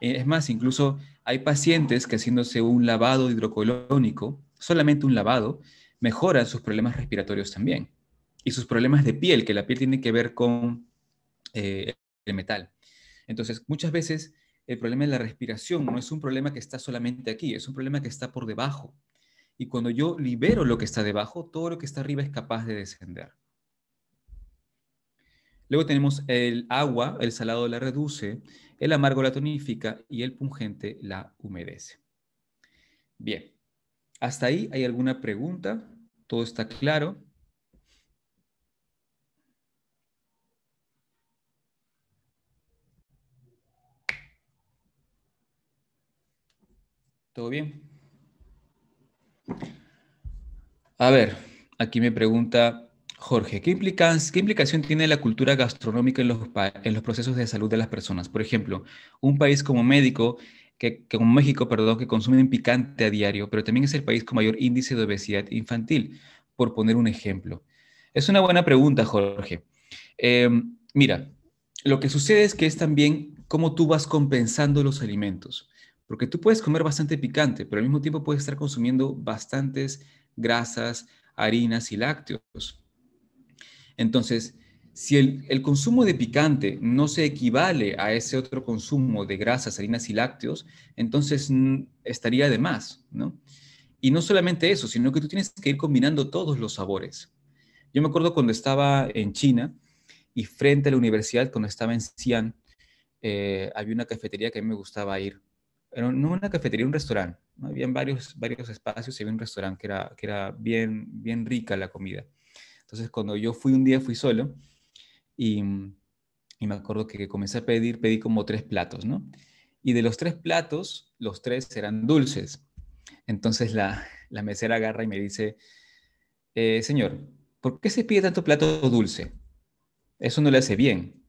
Eh, es más, incluso hay pacientes que haciéndose un lavado hidrocolónico solamente un lavado mejora sus problemas respiratorios también y sus problemas de piel, que la piel tiene que ver con eh, el metal. Entonces, muchas veces el problema de la respiración no es un problema que está solamente aquí, es un problema que está por debajo. Y cuando yo libero lo que está debajo, todo lo que está arriba es capaz de descender. Luego tenemos el agua, el salado la reduce, el amargo la tonifica y el pungente la humedece. Bien, ¿Hasta ahí hay alguna pregunta? ¿Todo está claro? ¿Todo bien? A ver, aquí me pregunta Jorge, ¿qué, ¿qué implicación tiene la cultura gastronómica en los, en los procesos de salud de las personas? Por ejemplo, un país como médico que, que México, perdón, que consumen picante a diario, pero también es el país con mayor índice de obesidad infantil, por poner un ejemplo. Es una buena pregunta, Jorge. Em, mira, lo que sucede es que es también cómo tú vas compensando los alimentos, porque tú puedes comer bastante picante, pero al mismo tiempo puedes estar consumiendo bastantes grasas, harinas y lácteos. Entonces, si el, consumo de picante no se equivale a ese otro consumo de grasas, harinas y lácteos, entonces mm, estaría de más, ¿no? Y no solamente eso, sino que tú tienes que ir combinando todos los sabores. Yo me acuerdo cuando estaba en China y frente a la universidad, cuando estaba en Xi'an, eh, había una cafetería que a mí me gustaba ir. Pero no una cafetería, un restaurante. Había varios, varios espacios y había un restaurante que era, que era bien, bien rica la comida. Entonces, cuando yo fui un día, fui solo Mm, y, me acuerdo que comencé a pedir, pedí como tres platos, ¿no? Y de los tres platos, los tres eran dulces. Entonces la, la mesera agarra y me dice, eh, señor, ¿por qué se pide tanto plato dulce? Eso no le hace bien.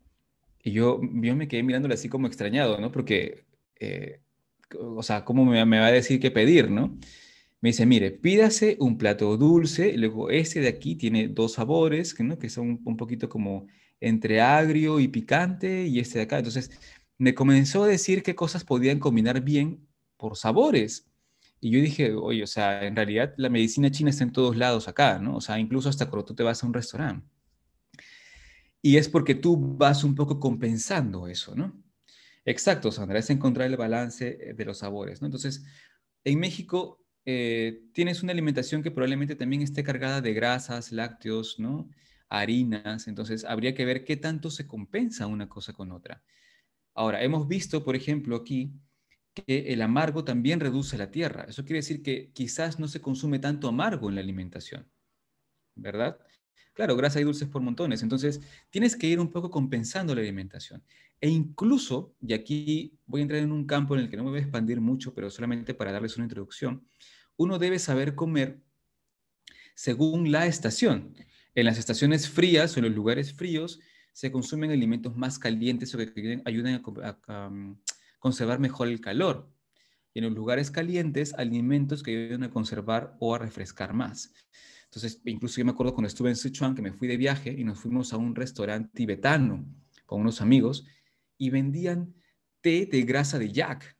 Y yo, yo me quedé mirándole así como extrañado, ¿no? Porque, eh, o sea, ¿cómo me, va a decir qué pedir, no? Me dice, mire, pídase un plato dulce, luego este de aquí tiene dos sabores, ¿no? Que son un poquito como entre agrio y picante y este de acá. Entonces, me comenzó a decir qué cosas podían combinar bien por sabores. Y yo dije, oye, o sea, en realidad la medicina china está en todos lados acá, ¿no? O sea, incluso hasta cuando tú te vas a un restaurante. Y es porque tú vas un poco compensando eso, ¿no? Exacto, Sandra, es encontrar el balance de los sabores, ¿no? Entonces, en México eh, tienes una alimentación que probablemente también esté cargada de grasas, lácteos, ¿no? harinas, entonces habría que ver qué tanto se compensa una cosa con otra. Ahora, hemos visto, por ejemplo, aquí que el amargo también reduce la tierra. Eso quiere decir que quizás no se consume tanto amargo en la alimentación, ¿verdad? Claro, grasa y dulces por montones. Entonces, tienes que ir un poco compensando la alimentación. E incluso, y aquí voy a entrar en un campo en el que no me voy a expandir mucho, pero solamente para darles una introducción, uno debe saber comer según la estación. En las estaciones frías o en los lugares fríos se consumen alimentos más calientes o que ayudan a, mm, conservar mejor el calor. Y en los lugares calientes, alimentos que ayudan a conservar o a refrescar más. Entonces, incluso yo me acuerdo cuando estuve en Sichuan, que me fui de viaje y nos fuimos a un restaurante tibetano con unos amigos y vendían té de grasa de yak.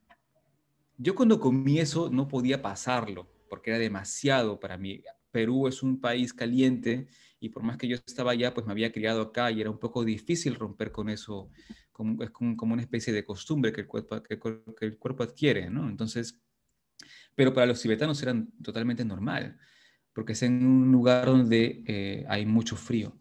Yo cuando comí eso no podía pasarlo porque era demasiado para mí. Perú es un país caliente y por más que yo estaba allá, pues me había criado acá y era un poco difícil romper con eso, como, es como, una especie de costumbre que el, cuerpo, que, el, cuerpo adquiere, ¿no? Entonces, pero para los tibetanos era totalmente normal, porque es en un lugar donde eh, hay mucho frío.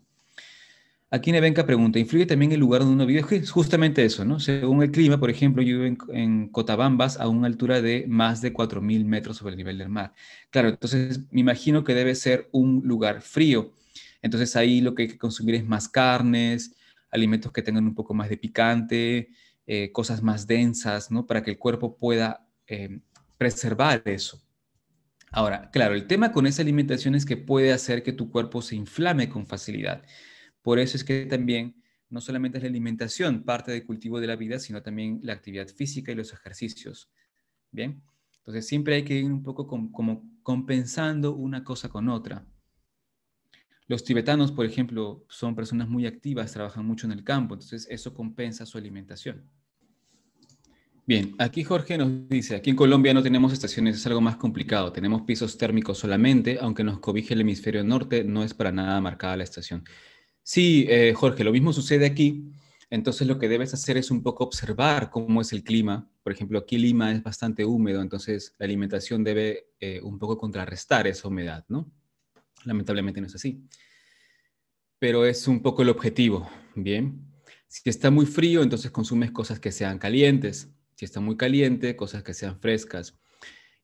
Aquí Nevenka pregunta, ¿influye también el lugar donde uno vive? Es justamente eso, ¿no? Según el clima, por ejemplo, yo vivo en, en Cotabambas a una altura de más de 4.000 metros sobre el nivel del mar. Claro, entonces me imagino que debe ser un lugar frío. Entonces ahí lo que hay que consumir es más carnes, alimentos que tengan un poco más de picante, eh, cosas más densas, ¿no? Para que el cuerpo pueda eh, preservar eso. Ahora, claro, el tema con esa alimentación es que puede hacer que tu cuerpo se inflame con facilidad. Por eso es que también no solamente es la alimentación parte del cultivo de la vida, sino también la actividad física y los ejercicios. Bien, entonces siempre hay que ir un poco como compensando una cosa con otra. Los tibetanos, por ejemplo, son personas muy activas, trabajan mucho en el campo, entonces eso compensa su alimentación. Bien, aquí Jorge nos dice, aquí en Colombia no tenemos estaciones, es algo más complicado, tenemos pisos térmicos solamente, aunque nos cobije el hemisferio norte, no es para nada marcada la estación. Sí, eh, Jorge, lo mismo sucede aquí, entonces lo que debes hacer es un poco observar cómo es el clima, por ejemplo, aquí Lima es bastante húmedo, entonces la alimentación debe eh, un poco contrarrestar esa humedad, ¿no? Lamentablemente no es así. Pero es un poco el objetivo, ¿bien? Si está muy frío, entonces consumes cosas que sean calientes. Si está muy caliente, cosas que sean frescas.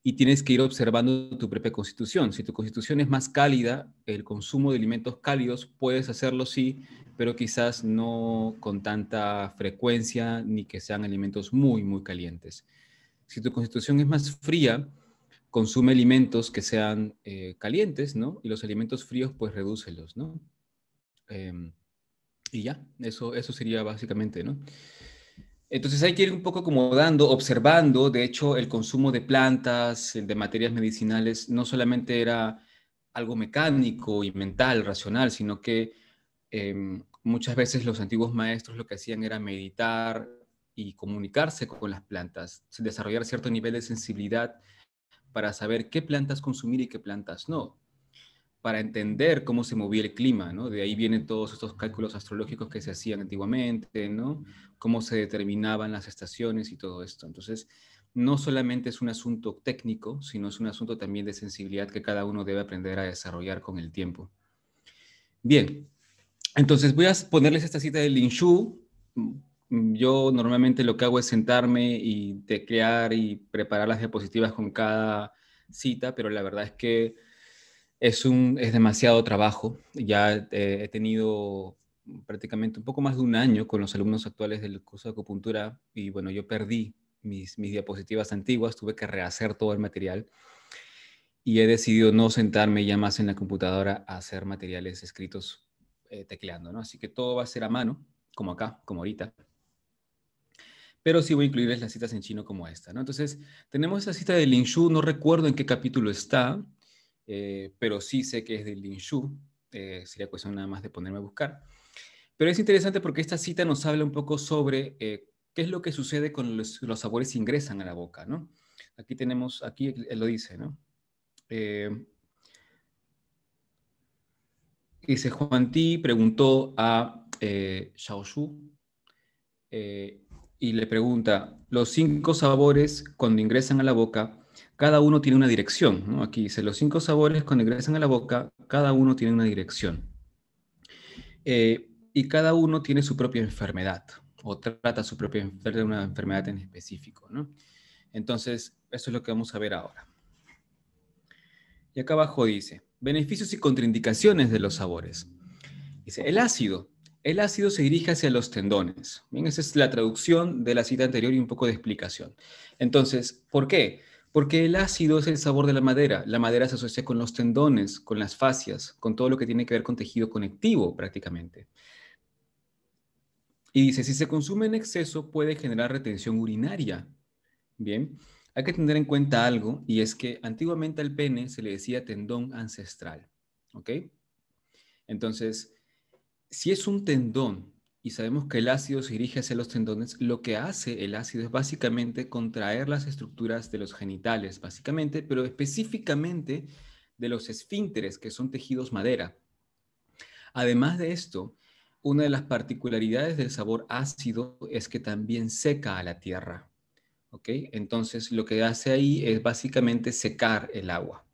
Y tienes que ir observando tu propia constitución. Si tu constitución es más cálida, el consumo de alimentos cálidos puedes hacerlo sí, pero quizás no con tanta frecuencia ni que sean alimentos muy, muy calientes. Si tu constitución es más fría, consume alimentos que sean eh, calientes, ¿no? Y los alimentos fríos, pues redúcelos, ¿no? Em, y ya, eso, eso sería básicamente, ¿no? Entonces hay que ir un poco acomodando, observando, de hecho, el consumo de plantas, el de materias medicinales, no solamente era algo mecánico y mental, racional, sino que em, muchas veces los antiguos maestros lo que hacían era meditar y comunicarse con las plantas, desarrollar cierto nivel de sensibilidad para saber qué plantas consumir y qué plantas no, para entender cómo se movía el clima, ¿no? De ahí vienen todos estos cálculos astrológicos que se hacían antiguamente, ¿no? Cómo se determinaban las estaciones y todo esto. Entonces, no solamente es un asunto técnico, sino es un asunto también de sensibilidad que cada uno debe aprender a desarrollar con el tiempo. Bien, entonces voy a ponerles esta cita del Lin Shu, Mm, yo normalmente lo que hago es sentarme y teclear y preparar las diapositivas con cada cita, pero la verdad es que es, un, es demasiado trabajo. Ya eh, he tenido prácticamente un poco más de un año con los alumnos actuales del curso de acupuntura y bueno, yo perdí mis, mis diapositivas antiguas, tuve que rehacer todo el material y he decidido no sentarme ya más en la computadora a hacer materiales escritos eh, tecleando, ¿no? Así que todo va a ser a mano, como acá, como ahorita pero sí voy a incluirles las citas en chino como esta, ¿no? Entonces, tenemos esa cita de Lin Shu, no recuerdo en qué capítulo está, eh, pero sí sé que es de Lin Shu, eh, sería cuestión nada más de ponerme a buscar. Pero es interesante porque esta cita nos habla un poco sobre eh, qué es lo que sucede con los, sabores ingresan a la boca, ¿no? Aquí tenemos, aquí él lo dice, ¿no? dice, Juan Ti preguntó a Xiao y le pregunta, los cinco sabores cuando ingresan a la boca, cada uno tiene una dirección. Aquí dice, los cinco sabores cuando ingresan a la boca, cada uno tiene una dirección. Eh, y cada uno tiene su propia enfermedad o trata su propia enfermedad, una enfermedad en específico. Entonces, eso es lo que vamos a ver ahora. Y acá abajo dice, beneficios y contraindicaciones de los sabores. Dice, el ácido el ácido se dirige hacia los tendones. Bien, esa es la traducción de la cita anterior y un poco de explicación. Entonces, ¿por qué? Porque el ácido es el sabor de la madera. La madera se asocia con los tendones, con las fascias, con todo lo que tiene que ver con tejido conectivo prácticamente. Y dice, si se consume en exceso puede generar retención urinaria. Bien, hay que tener en cuenta algo y es que antiguamente al pene se le decía tendón ancestral. ¿Ok? Entonces, si es un tendón y sabemos que el ácido se dirige hacia los tendones, lo que hace el ácido es básicamente contraer las estructuras de los genitales, básicamente, pero específicamente de los esfínteres, que son tejidos madera. Además de esto, una de las particularidades del sabor ácido es que también seca a la tierra. Entonces, lo que hace ahí es básicamente secar el agua.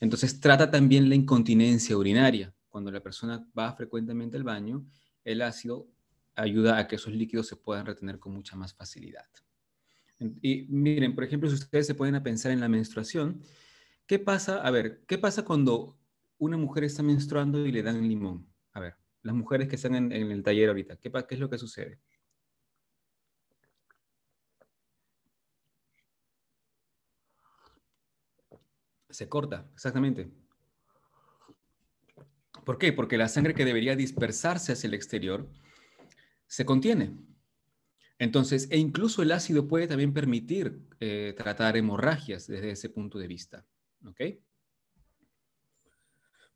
Entonces, trata también la incontinencia urinaria cuando la persona va frecuentemente al baño, el ácido ayuda a que esos líquidos se puedan retener con mucha más facilidad. Y miren, por ejemplo, si ustedes se pueden a pensar en la menstruación, ¿qué pasa? A ver, ¿qué pasa cuando una mujer está menstruando y le dan limón? A ver, las mujeres que están en, el taller ahorita, ¿qué es lo que sucede? Se corta, exactamente. ¿Por qué? Porque la sangre que debería dispersarse hacia el exterior se contiene. Entonces, e incluso el ácido puede también permitir eh, tratar hemorragias desde ese punto de vista. ¿Ok?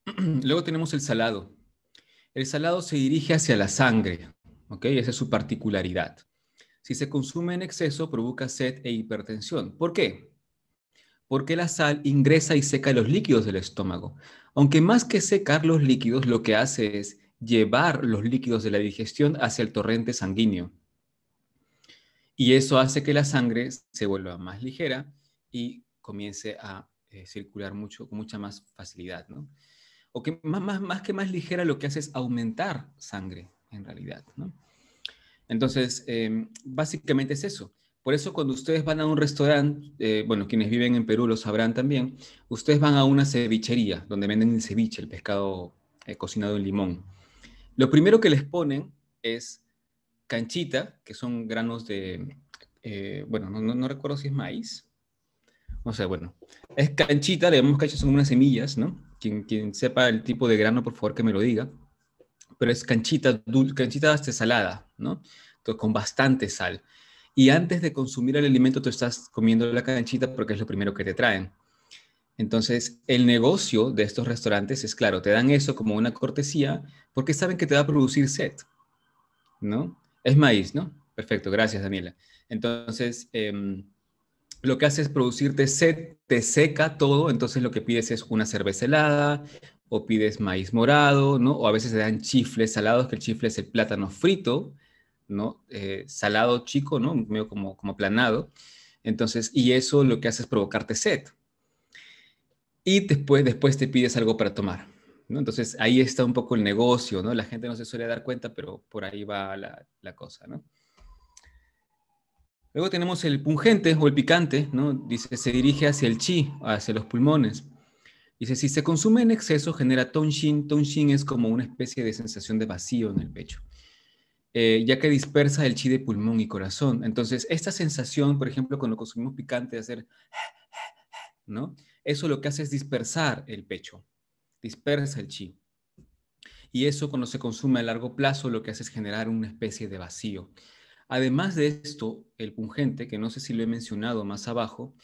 Luego tenemos el salado. El salado se dirige hacia la sangre. ¿Ok? Esa es su particularidad. Si se consume en exceso, provoca sed e hipertensión. ¿Por qué? porque la sal ingresa y seca los líquidos del estómago. Aunque más que secar los líquidos, lo que hace es llevar los líquidos de la digestión hacia el torrente sanguíneo. Y eso hace que la sangre se vuelva más ligera y comience a eh, circular mucho, con mucha más facilidad. O que más, más, que más ligera lo que hace es aumentar sangre, en realidad. Entonces, em, básicamente es eso. Por eso cuando ustedes van a un restaurante, eh, bueno, quienes viven en Perú lo sabrán también, ustedes van a una cevichería donde venden el ceviche, el pescado eh, cocinado en limón. Lo primero que les ponen es canchita, que son granos de, eh, bueno, no, recuerdo si es maíz. O sea, bueno, es canchita, le llamamos canchita, son unas semillas, ¿no? Quien, quien sepa el tipo de grano, por favor, que me lo diga. Pero es canchita, canchita hasta este, salada, ¿no? Entonces, con bastante sal. Y antes de consumir el alimento, tú estás comiendo la canchita porque es lo primero que te traen. Entonces, el negocio de estos restaurantes es claro, te dan eso como una cortesía porque saben que te va a producir sed, ¿no? Es maíz, ¿no? Perfecto, gracias Daniela. Entonces, em, lo que hace es producirte sed, te seca todo, entonces lo que pides es una cerveza helada o pides maíz morado, ¿no? O a veces te dan chifles salados, que el chifle es el plátano frito, ¿no? Eh, salado chico, ¿no? Medio como, como aplanado. Entonces, y eso lo que hace es provocarte sed. Y después, después te pides algo para tomar, Entonces, ahí está un poco el negocio, ¿no? La gente no se suele dar cuenta, pero por ahí va la, cosa, Luego tenemos el pungente o el picante, ¿no? Dice, se dirige hacia el chi, hacia los pulmones. Dice, si se consume en exceso, genera tonshin. Tonshin es como una especie de sensación de vacío en el pecho. Eh, ya que dispersa el chi de pulmón y corazón. Entonces, esta sensación, por ejemplo, cuando consumimos picante, de hacer, ¿no? Eso lo que hace es dispersar el pecho, dispersa el chi. Y eso cuando se consume a largo plazo lo que hace es generar una especie de vacío. Además de esto, el pungente, que no sé si lo he mencionado más abajo,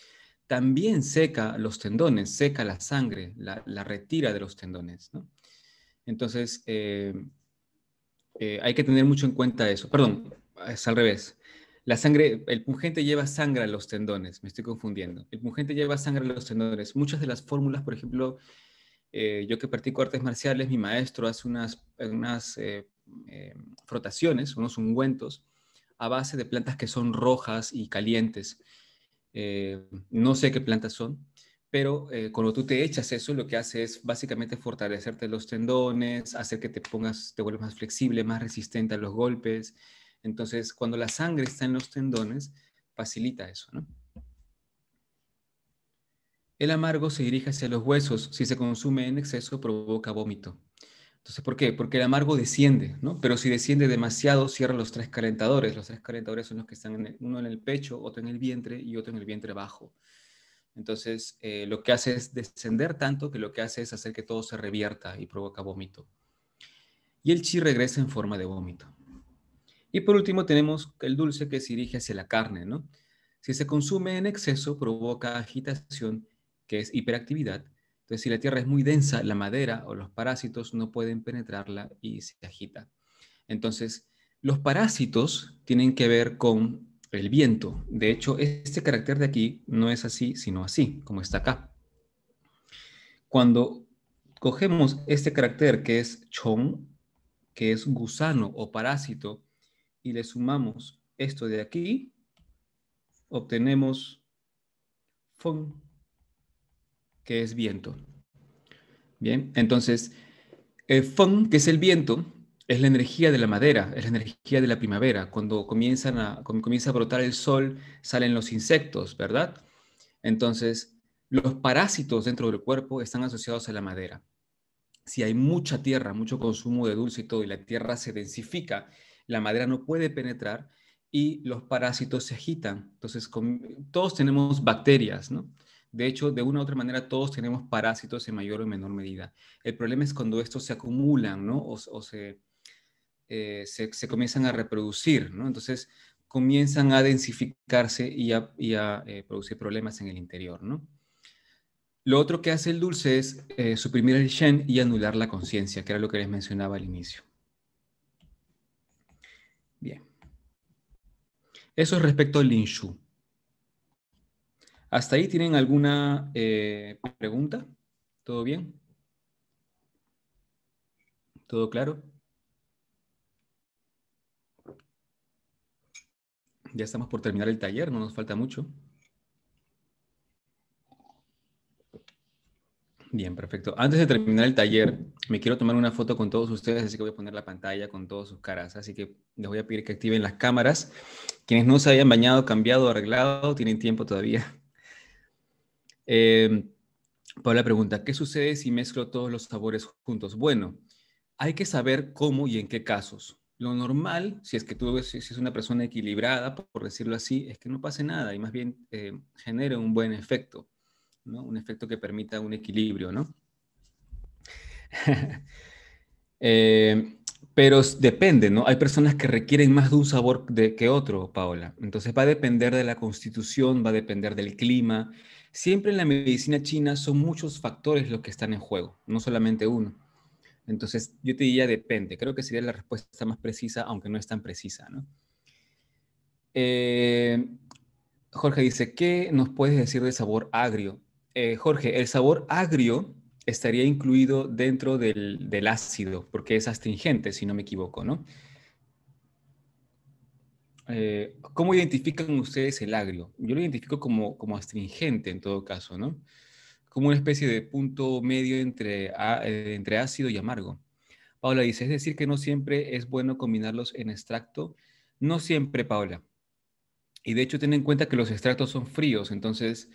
también seca los tendones, seca la sangre, la, retira de los tendones. Entonces, eh, eh, hay que tener mucho en cuenta eso. Perdón, es al revés. La sangre, el pungente lleva sangre a los tendones, me estoy confundiendo. El pungente lleva sangre a los tendones. Muchas de las fórmulas, por ejemplo, eh, yo que practico artes marciales, mi maestro hace unas, unas eh, frotaciones, unos ungüentos, a base de plantas que son rojas y calientes. no sé qué plantas son, pero eh, cuando tú te echas eso, lo que hace es básicamente fortalecerte los tendones, hacer que te pongas, te vuelvas más flexible, más resistente a los golpes. Entonces, cuando la sangre está en los tendones, facilita eso, El amargo se dirige hacia los huesos. Si se consume en exceso, provoca vómito. Entonces, ¿por qué? Porque el amargo desciende, ¿no? Pero si desciende demasiado, cierra los tres calentadores. Los tres calentadores son los que están uno en el pecho, otro en el vientre y otro en el vientre bajo. Entonces, eh, lo que hace es descender tanto que lo que hace es hacer que todo se revierta y provoca vómito. Y el chi regresa en forma de vómito. Y por último tenemos el dulce que se dirige hacia la carne, ¿no? Si se consume en exceso, provoca agitación, que es hiperactividad. Entonces, si la tierra es muy densa, la madera o los parásitos no pueden penetrarla y se agita. Entonces, los parásitos tienen que ver con el viento. De hecho, este carácter de aquí no es así, sino así, como está acá. Cuando cogemos este carácter que es Chong, que es gusano o parásito, y le sumamos esto de aquí, obtenemos fon, que es viento. Bien, entonces, el que es el viento, es la energía de la madera, es la energía de la primavera. Cuando, comienzan a, comienza a brotar el sol, salen los insectos, ¿verdad? Entonces, los parásitos dentro del cuerpo están asociados a la madera. Si hay mucha tierra, mucho consumo de dulce y todo, y la tierra se densifica, la madera no puede penetrar y los parásitos se agitan. Entonces, todos tenemos bacterias, ¿no? De hecho, de una u otra manera, todos tenemos parásitos en mayor o menor medida. El problema es cuando estos se acumulan, ¿no? o se, eh, se, comienzan a reproducir, ¿no? Entonces comienzan a densificarse y a, eh, producir problemas en el interior, ¿no? Lo otro que hace el dulce es eh, suprimir el shen y anular la conciencia, que era lo que les mencionaba al inicio. Bien. Eso es respecto al linshu ¿Hasta ahí tienen alguna pregunta? ¿Todo bien? ¿Todo claro? Ya estamos por terminar el taller, no nos falta mucho. Bien, perfecto. Antes de terminar el taller, me quiero tomar una foto con todos ustedes, así que voy a poner la pantalla con todas sus caras. Así que les voy a pedir que activen las cámaras. Quienes no se hayan bañado, cambiado, arreglado, tienen tiempo todavía. Eh, Paula pregunta, ¿qué sucede si mezclo todos los sabores juntos? Bueno, hay que saber cómo y en qué casos. Lo normal, si es que tú si es una persona equilibrada, por decirlo así, es que no pase nada y más bien eh, genere un buen efecto, un efecto que permita un equilibrio. ¿no? Eh, pero depende, ¿no? Hay personas que requieren más de un sabor de, que otro, Paola. Entonces va a depender de la constitución, va a depender del clima. Siempre en la medicina china son muchos factores los que están en juego, no solamente uno. Entonces, yo te diría depende. Creo que sería la respuesta más precisa, aunque no es tan precisa, ¿no? Eh, Jorge dice, ¿qué nos puedes decir del sabor agrio? Eh, Jorge, el sabor agrio estaría incluido dentro del, ácido, porque es astringente, si no me equivoco, ¿no? Eh, ¿Cómo identifican ustedes el agrio? Yo lo identifico como, como astringente en todo caso, ¿no? como una especie de punto medio entre, eh, entre ácido y amargo. Paula dice, es decir, que no siempre es bueno combinarlos en extracto. No siempre, Paula. Y de hecho, ten en cuenta que los extractos son fríos, entonces,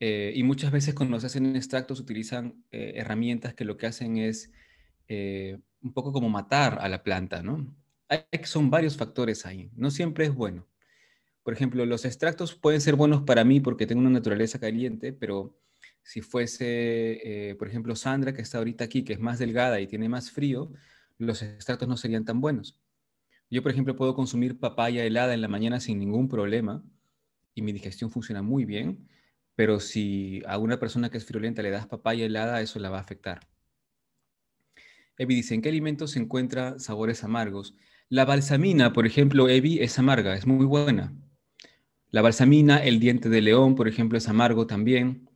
eh, y muchas veces cuando se hacen extractos utilizan eh, herramientas que lo que hacen es un poco como matar a la planta, ¿no? Hay, son varios factores ahí, no siempre es bueno. Por ejemplo, los extractos pueden ser buenos para mí porque tengo una naturaleza caliente, pero si fuese, eh, por ejemplo, Sandra, que está ahorita aquí, que es más delgada y tiene más frío, los extractos no serían tan buenos. Yo, por ejemplo, puedo consumir papaya helada en la mañana sin ningún problema y mi digestión funciona muy bien, pero si a una persona que es friolenta le das papaya helada, eso la va a afectar. Evi dice, ¿en qué alimentos se encuentran sabores amargos? La balsamina, por ejemplo, Evi, es amarga, es muy buena. La balsamina, el diente de león, por ejemplo, es amargo también.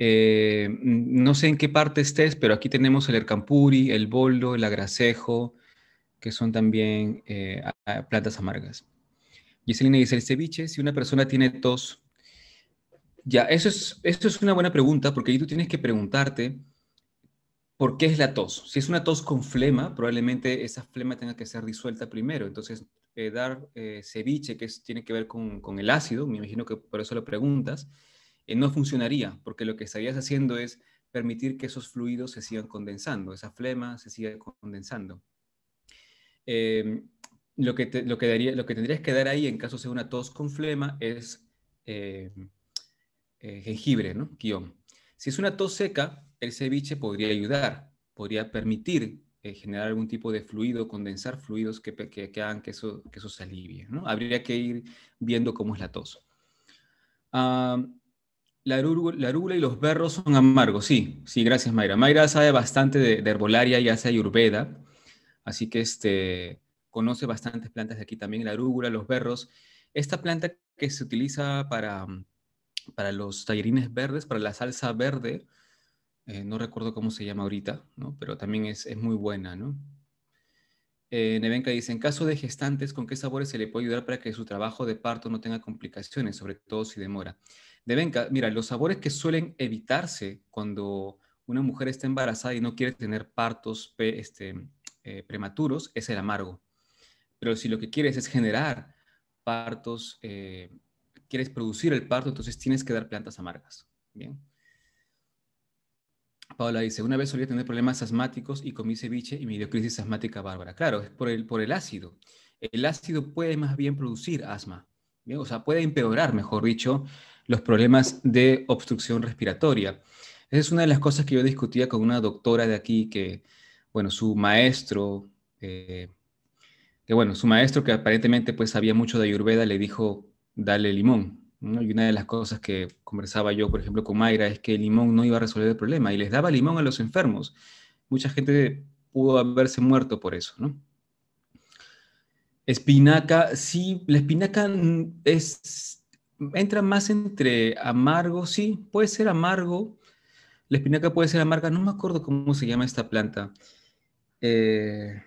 Eh, no sé en qué parte estés, pero aquí tenemos el Ercampuri, el bolo el agracejo, que son también eh, plantas amargas. le dice, el ceviche, si una persona tiene tos, ya, eso es, es una buena pregunta, porque ahí tú tienes que preguntarte por qué es la tos. Si es una tos con flema, probablemente esa flema tenga que ser disuelta primero. Entonces, eh, dar ceviche, que tiene que ver con el ácido, me imagino que por eso lo preguntas, eh, no funcionaría, porque lo que estarías haciendo es permitir que esos fluidos se sigan condensando, esa flema se siga condensando. Eh, lo, que lo, que lo tendrías que dar ahí en caso sea una tos con flema es eh, jengibre, ¿no? Si es una tos seca, el ceviche podría ayudar, podría permitir generar algún tipo de fluido, condensar fluidos que, que, que hagan que eso, que eso se alivie. ¿no? Habría que ir viendo cómo es la tos. Ah, la arugula y los berros son amargos, sí, sí, gracias Mayra. Mayra sabe bastante de, herbolaria y hace ayurveda, así que este, conoce bastantes plantas de aquí también, la arugula, los berros. Esta planta que se utiliza para, los tallarines verdes, para la salsa verde, eh, no recuerdo cómo se llama ahorita, pero también es, muy buena. ¿no? Eh, dice, en caso de gestantes, ¿con qué sabores se le puede ayudar para que su trabajo de parto no tenga complicaciones, sobre todo si demora? de Mira, los sabores que suelen evitarse cuando una mujer está embarazada y no quiere tener partos este, eh, prematuros es el amargo. Pero si lo que quieres es generar partos, eh, quieres producir el parto, entonces tienes que dar plantas amargas. Bien. Paula dice, una vez solía tener problemas asmáticos y comí ceviche y me dio crisis asmática bárbara. Claro, es por el, ácido. El ácido puede más bien producir asma. O sea, puede empeorar, mejor dicho, los problemas de obstrucción respiratoria. Esa es una de las cosas que yo discutía con una doctora de aquí que, bueno, su maestro, eh, que bueno, su maestro que aparentemente pues sabía mucho de Ayurveda le dijo, dale limón. Y una de las cosas que conversaba yo, por ejemplo, con Mayra es que el limón no iba a resolver el problema y les daba limón a los enfermos. Mucha gente pudo haberse muerto por eso, ¿no? Espinaca, sí, la espinaca es entra más entre amargo, sí, puede ser amargo. La espinaca puede ser amarga, no me acuerdo cómo se llama esta planta. Eh,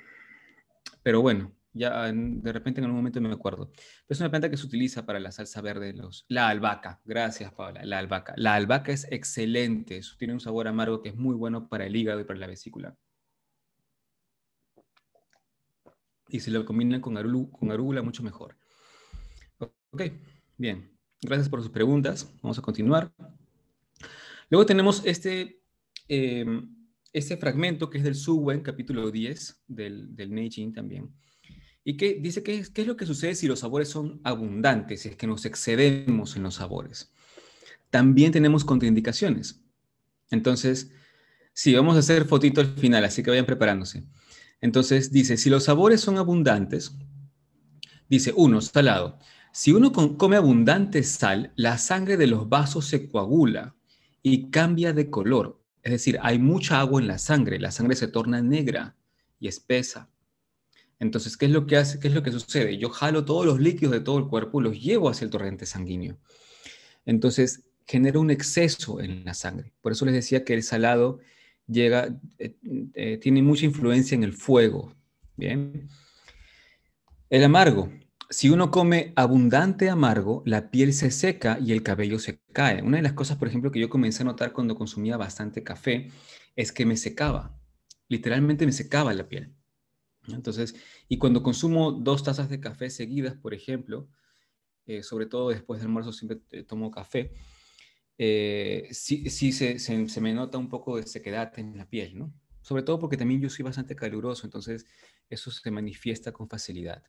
pero bueno, ya de repente en algún momento me acuerdo. Es una planta que se utiliza para la salsa verde, los, la albahaca. Gracias, Paula, la albahaca. La albahaca es excelente, tiene un sabor amargo que es muy bueno para el hígado y para la vesícula. Y si lo combinan con, con arúgula, mucho mejor. Ok, bien. Gracias por sus preguntas. Vamos a continuar. Luego tenemos este, eh, este fragmento que es del Suwen, capítulo 10, del, del Neijin también, y que dice que qué es lo que sucede si los sabores son abundantes, si es que nos excedemos en los sabores. También tenemos contraindicaciones. Entonces, sí, vamos a hacer fotito al final, así que vayan preparándose. Entonces dice, si los sabores son abundantes, dice, uno, salado. Si uno come abundante sal, la sangre de los vasos se coagula y cambia de color. Es decir, hay mucha agua en la sangre, la sangre se torna negra y espesa. Entonces, ¿qué es lo que hace? ¿Qué es lo que sucede? Yo jalo todos los líquidos de todo el cuerpo y los llevo hacia el torrente sanguíneo. Entonces, genera un exceso en la sangre. Por eso les decía que el salado eh, eh, tiene mucha influencia en el fuego. Bien. El amargo, si uno come abundante amargo, la piel se seca y el cabello se cae. Una de las cosas, por ejemplo, que yo comencé a notar cuando consumía bastante café es que me secaba. Literalmente me secaba la piel. Entonces, y cuando consumo dos tazas de café seguidas, por ejemplo, eh, sobre todo después del almuerzo siempre eh, tomo café, eh, sí, se, se, me nota un poco de sequedad en la piel, ¿no? Sobre todo porque también yo soy bastante caluroso, entonces eso se manifiesta con facilidad.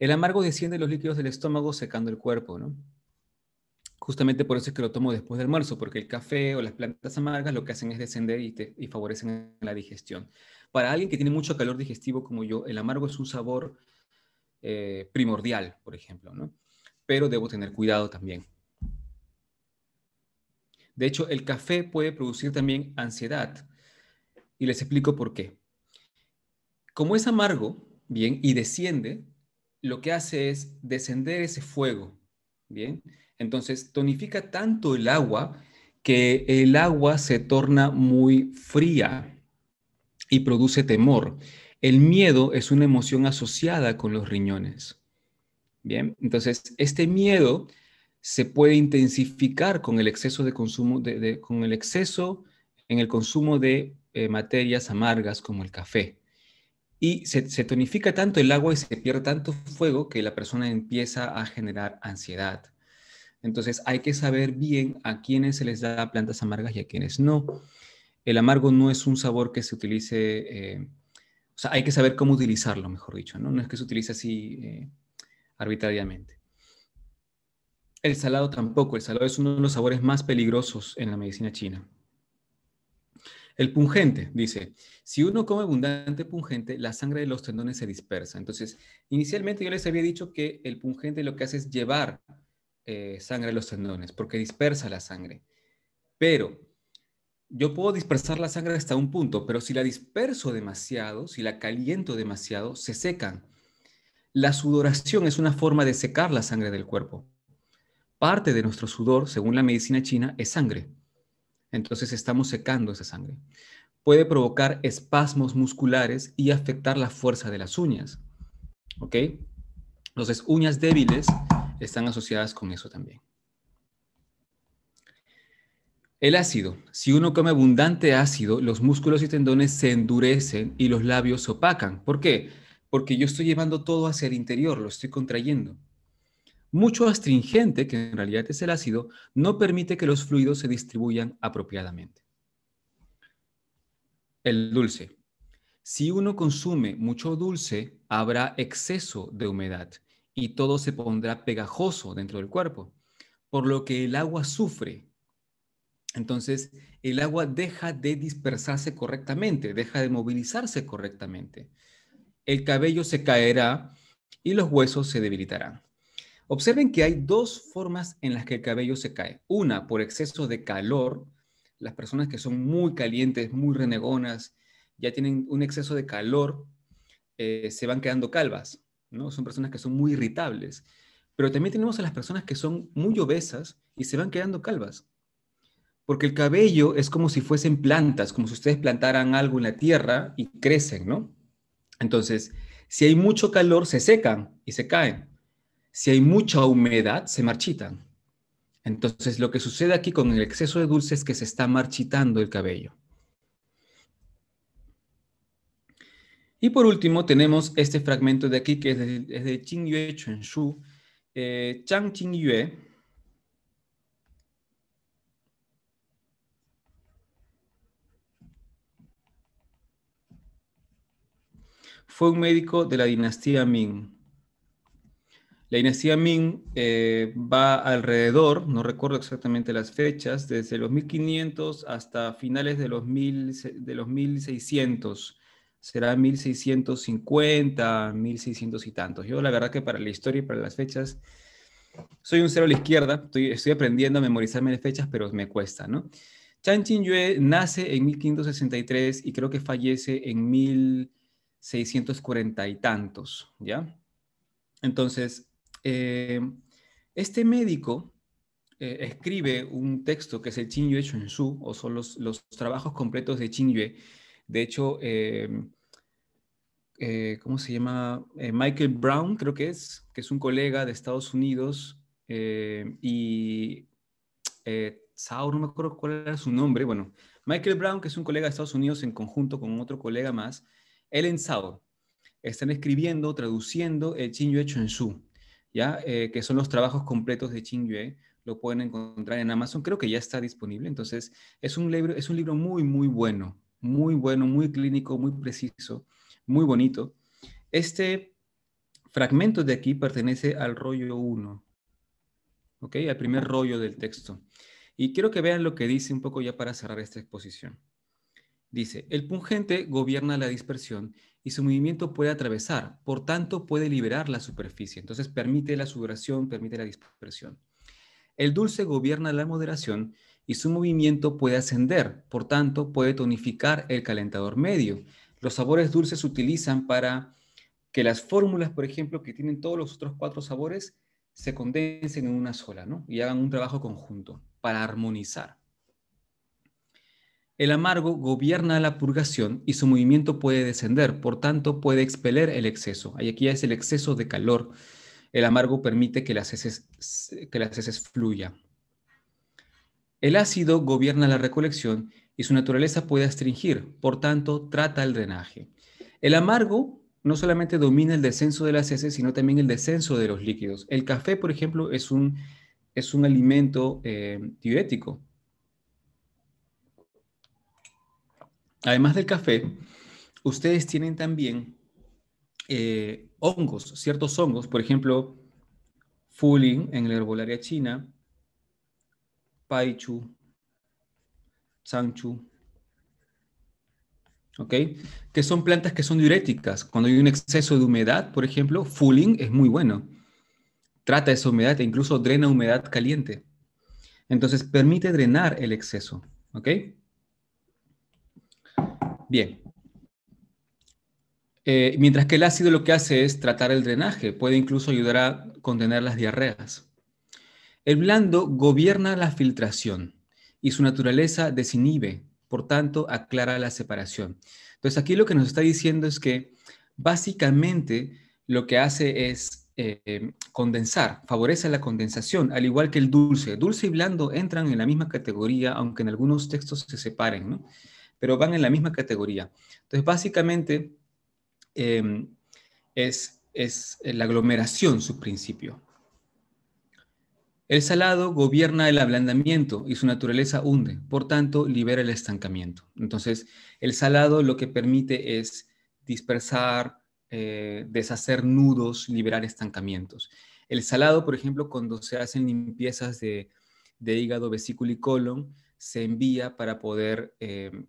El amargo desciende los líquidos del estómago secando el cuerpo, ¿no? Justamente por eso es que lo tomo después del almuerzo, porque el café o las plantas amargas lo que hacen es descender y, favorecen la digestión. Para alguien que tiene mucho calor digestivo como yo, el amargo es un sabor eh, primordial, por ejemplo, ¿no? Pero debo tener cuidado también. De hecho, el café puede producir también ansiedad. Y les explico por qué. Como es amargo, bien, y desciende, lo que hace es descender ese fuego, ¿bien? Entonces tonifica tanto el agua que el agua se torna muy fría y produce temor. El miedo es una emoción asociada con los riñones. Bien, entonces este miedo se puede intensificar con el exceso de consumo, con el exceso en el consumo de eh, materias amargas como el café y se, tonifica tanto el agua y se pierde tanto fuego que la persona empieza a generar ansiedad. Entonces hay que saber bien a quiénes se les da plantas amargas y a quiénes no. El amargo no es un sabor que se utilice, eh, o sea, hay que saber cómo utilizarlo, mejor dicho, no, no es que se utilice así eh, arbitrariamente. El salado tampoco, el salado es uno de los sabores más peligrosos en la medicina china. El pungente, dice, si uno come abundante pungente, la sangre de los tendones se dispersa. Entonces, inicialmente yo les había dicho que el pungente lo que hace es llevar eh, sangre a los tendones, porque dispersa la sangre. Pero yo puedo dispersar la sangre hasta un punto, pero si la disperso demasiado, si la caliento demasiado, se secan. La sudoración es una forma de secar la sangre del cuerpo. Parte de nuestro sudor, según la medicina china, es sangre. Entonces estamos secando esa sangre. Puede provocar espasmos musculares y afectar la fuerza de las uñas. ¿Ok? Entonces, uñas débiles están asociadas con eso también. El ácido. Si uno come abundante ácido, los músculos y tendones se endurecen y los labios se opacan. ¿Por qué? Porque yo estoy llevando todo hacia el interior, lo estoy contrayendo mucho astringente, que en realidad es el ácido, no permite que los fluidos se distribuyan apropiadamente. El dulce. Si uno consume mucho dulce, habrá exceso de humedad y todo se pondrá pegajoso dentro del cuerpo, por lo que el agua sufre. Entonces, el agua deja de dispersarse correctamente, deja de movilizarse correctamente. El cabello se caerá y los huesos se debilitarán. Observen que hay dos formas en las que el cabello se cae. Una, por exceso de calor. Las personas que son muy calientes, muy renegonas, ya tienen un exceso de calor, eh, se van quedando calvas. ¿no? Son personas que son muy irritables. Pero también tenemos a las personas que son muy obesas y se van quedando calvas. Porque el cabello es como si fuesen plantas, como si ustedes plantaran algo en la tierra y crecen, ¿no? Entonces, si hay mucho calor, se secan y se caen si hay mucha humedad, se marchitan. Entonces, lo que sucede aquí con el exceso de dulce es que se está marchitando el cabello. Y por último, tenemos este fragmento de aquí que es de, Qingyue Shu, eh, Chang Qingyue. Fue un médico de la dinastía Ming la dinastía Ming eh, va alrededor, no recuerdo exactamente las fechas, desde los 1500 hasta finales de los, de los 1600. Será 1650, 1600 y tantos. Yo la verdad que para la historia y para las fechas soy un cero a la izquierda, estoy, aprendiendo a memorizarme las fechas, pero me cuesta, ¿no? Chan Yue nace en 1563 y creo que fallece en 1640 y tantos, ¿ya? Entonces, eh, este médico eh, escribe un texto que es el en Su, o son los, trabajos completos de Yue. De hecho, eh, ¿cómo se llama? Michael Brown, creo que es, que es un colega de Estados Unidos, y Sao, no me acuerdo cuál era su nombre, bueno, Michael Brown, que es un colega de Estados Unidos en conjunto con otro colega más, Ellen Sao, están escribiendo, traduciendo el hecho en su eh, que son los trabajos completos de Ching Yue, lo pueden encontrar en Amazon, creo que ya está disponible, entonces es un libro, es un libro muy, muy bueno, muy bueno, muy clínico, muy preciso, muy bonito. Este fragmento de aquí pertenece al rollo 1, ¿ok? Al primer rollo del texto. Y quiero que vean lo que dice un poco ya para cerrar esta exposición. Dice, el pungente gobierna la dispersión y su movimiento puede atravesar, por tanto puede liberar la superficie, entonces permite la sudoración, permite la dispersión. El dulce gobierna la moderación y su movimiento puede ascender, por tanto puede tonificar el calentador medio. Los sabores dulces se utilizan para que las fórmulas, por ejemplo, que tienen todos los otros cuatro sabores, se condensen en una sola, ¿no? Y hagan un trabajo conjunto para armonizar. El amargo gobierna la purgación y su movimiento puede descender, por tanto puede expeler el exceso. Y aquí es el exceso de calor. El amargo permite que las heces, que las heces fluya. El ácido gobierna la recolección y su naturaleza puede astringir, por tanto trata el drenaje. El amargo no solamente domina el descenso de las heces, sino también el descenso de los líquidos. El café, por ejemplo, es un, es un alimento eh, diurético además del café, ustedes tienen también eh, hongos, ciertos hongos, por ejemplo, Fulin en la herbolaria china, Paichu, Changchu, ¿ok? Que son plantas que son diuréticas. Cuando hay un exceso de humedad, por ejemplo, Fulin es muy bueno. Trata esa humedad e incluso drena humedad caliente. Entonces permite drenar el exceso, ¿ok? Bien. Eh, mientras que el ácido lo que hace es tratar el drenaje, puede incluso ayudar a contener las diarreas. El blando gobierna la filtración y su naturaleza desinhibe, por tanto, aclara la separación. Entonces, aquí lo que nos está diciendo es que básicamente lo que hace es eh, condensar, favorece la condensación, al igual que el dulce. Dulce y blando entran en la misma categoría, aunque en algunos textos se separen, ¿no? pero van en la misma categoría. Entonces, básicamente em, es, es la aglomeración su principio. El salado gobierna el ablandamiento y su naturaleza hunde, por tanto, libera el estancamiento. Entonces, el salado lo que permite es dispersar, eh, deshacer nudos, liberar estancamientos. El salado, por ejemplo, cuando se hacen limpiezas de, hígado, vesícula y colon, se envía para poder em,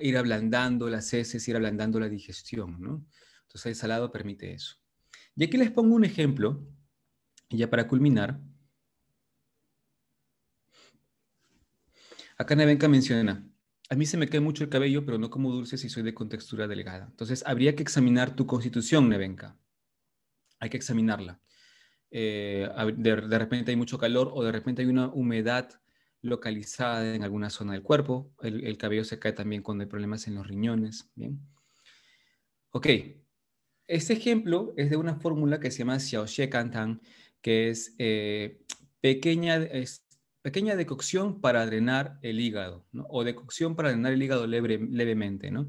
ir ablandando las heces, ir ablandando la digestión, ¿no? Entonces el salado permite eso. Y aquí les pongo un ejemplo, ya para culminar. Acá Nevenka menciona, a mí se me cae mucho el cabello, pero no como dulce si soy de contextura delgada. Entonces habría que examinar tu constitución, Nevenka. Hay que examinarla. Eh, de, de repente hay mucho calor o de repente hay una humedad localizada en alguna zona del cuerpo. El, cabello se cae también cuando hay problemas en los riñones. Bien. Ok. Este ejemplo es de una fórmula que se llama Xiaoxie Cantan, que es, eh, pequeña, pequeña decocción para drenar el hígado, o decocción para drenar el hígado levemente. ¿no?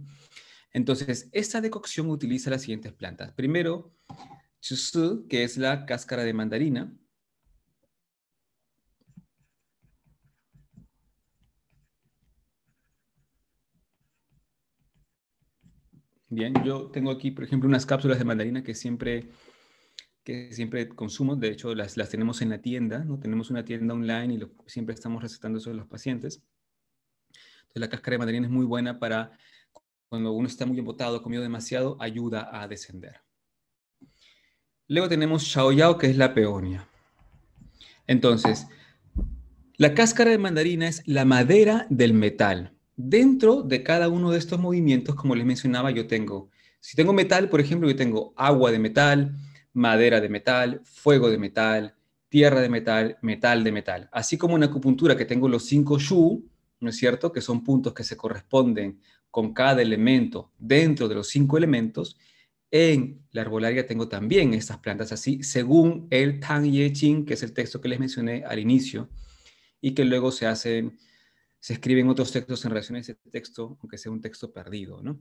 Entonces, esta decocción utiliza las siguientes plantas. Primero, chusu, que es la cáscara de mandarina. Bien, yo tengo aquí, por ejemplo, unas cápsulas de mandarina que siempre, que siempre consumo. De hecho, las, tenemos en la tienda, ¿no? Tenemos una tienda online y siempre estamos recetando eso a los pacientes. Entonces, la cáscara de mandarina es muy buena para cuando uno está muy embotado, comido demasiado, ayuda a descender. Luego tenemos Yao, que es la peonia. Entonces, la cáscara de mandarina es la madera del metal. Dentro de cada uno de estos movimientos, como les mencionaba, yo tengo, si tengo metal, por ejemplo, yo tengo agua de metal, madera de metal, fuego de metal, tierra de metal, metal de metal. Así como en acupuntura que tengo los cinco shu, ¿no es cierto? Que son puntos que se corresponden con cada elemento dentro de los cinco elementos. En la arbolaria tengo también estas plantas así, según el Tang Ye Ching, que es el texto que les mencioné al inicio, y que luego se hacen se escriben otros textos en relación a ese texto, aunque sea un texto perdido, ¿no?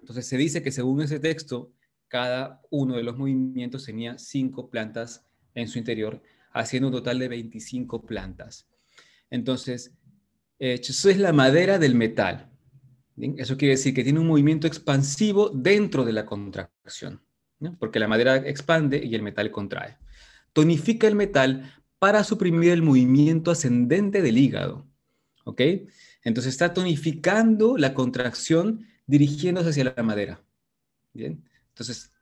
Entonces se dice que según ese texto, cada uno de los movimientos tenía cinco plantas en su interior, haciendo un total de 25 plantas. Entonces, eh, eso es la madera del metal. Eso quiere decir que tiene un movimiento expansivo dentro de la contracción, porque la madera expande y el metal contrae. Tonifica el metal para suprimir el movimiento ascendente del hígado ¿ok? Entonces está tonificando la contracción dirigiéndose hacia la madera, ¿bien? Entonces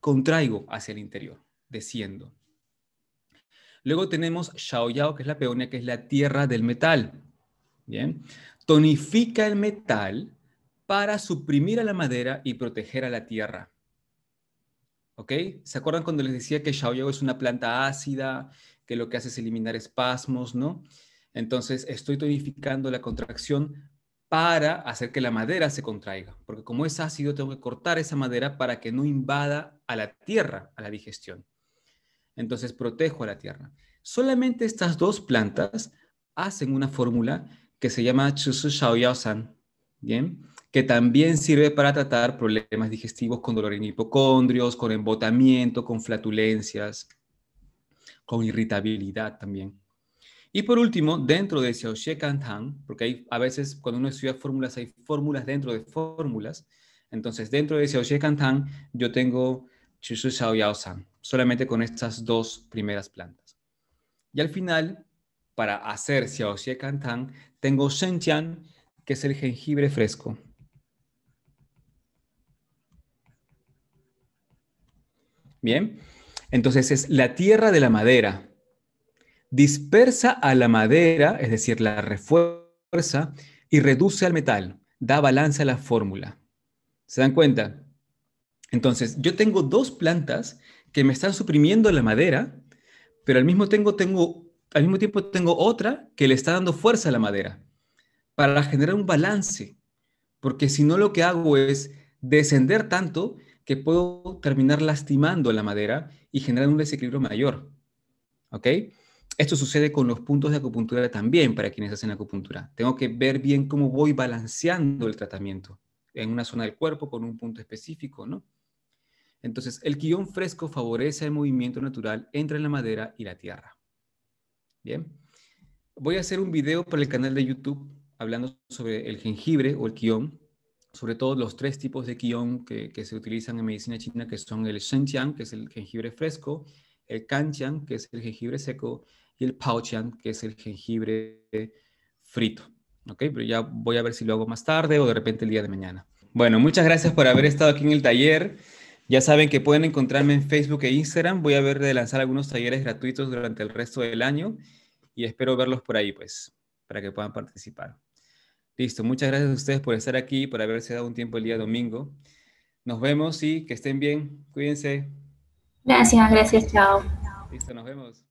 contraigo hacia el interior, desciendo. Luego tenemos Yao, que es la peonia, que es la tierra del metal, ¿bien? Tonifica el metal para suprimir a la madera y proteger a la tierra. ¿Ok? ¿Se acuerdan cuando les decía que Yao es una planta ácida, que lo que hace es eliminar espasmos, ¿no? Entonces, estoy tonificando la contracción para hacer que la madera se contraiga, porque como es ácido, tengo que cortar esa madera para que no invada a la tierra, a la digestión. Entonces, protejo a la tierra. Solamente estas dos plantas hacen una fórmula que se llama Chusu Shao ¿bien? que también sirve para tratar problemas digestivos con dolor en hipocondrios, con embotamiento, con flatulencias, con irritabilidad también. Y por último, dentro de Xiaoxie Kantang, porque hay, a veces cuando uno estudia fórmulas hay fórmulas dentro de fórmulas, entonces dentro de Xiaoxie Kantang yo tengo Chishu Xiao Yao San, solamente con estas dos primeras plantas. Y al final, para hacer Xiaoxie Kantang, tengo Shenjian, que es el jengibre fresco. Bien, entonces es la tierra de la madera, dispersa a la madera, es decir, la refuerza, y reduce al metal, da balance a la fórmula. ¿Se dan cuenta? Entonces, yo tengo dos plantas que me están suprimiendo la madera, pero al mismo, tengo, tengo, al mismo tiempo tengo otra que le está dando fuerza a la madera para generar un balance, porque si no lo que hago es descender tanto que puedo terminar lastimando la madera y generar un desequilibrio mayor. ¿Ok? Esto sucede con los puntos de acupuntura también para quienes hacen acupuntura. Tengo que ver bien cómo voy balanceando el tratamiento en una zona del cuerpo con un punto específico, ¿no? Entonces, el guión fresco favorece el movimiento natural entre la madera y la tierra. Bien. Voy a hacer un video para el canal de YouTube hablando sobre el jengibre o el quión, sobre todo los tres tipos de quión que, que se utilizan en medicina china, que son el shenjiang, que es el jengibre fresco, el canchán que es el jengibre seco, y el paochan, que es el jengibre frito. ¿Ok? Pero ya voy a ver si lo hago más tarde o de repente el día de mañana. Bueno, muchas gracias por haber estado aquí en el taller. Ya saben que pueden encontrarme en Facebook e Instagram. Voy a ver de lanzar algunos talleres gratuitos durante el resto del año y espero verlos por ahí, pues, para que puedan participar. Listo, muchas gracias a ustedes por estar aquí, por haberse dado un tiempo el día domingo. Nos vemos y que estén bien. Cuídense. Gracias, gracias, chao. Listo, nos vemos.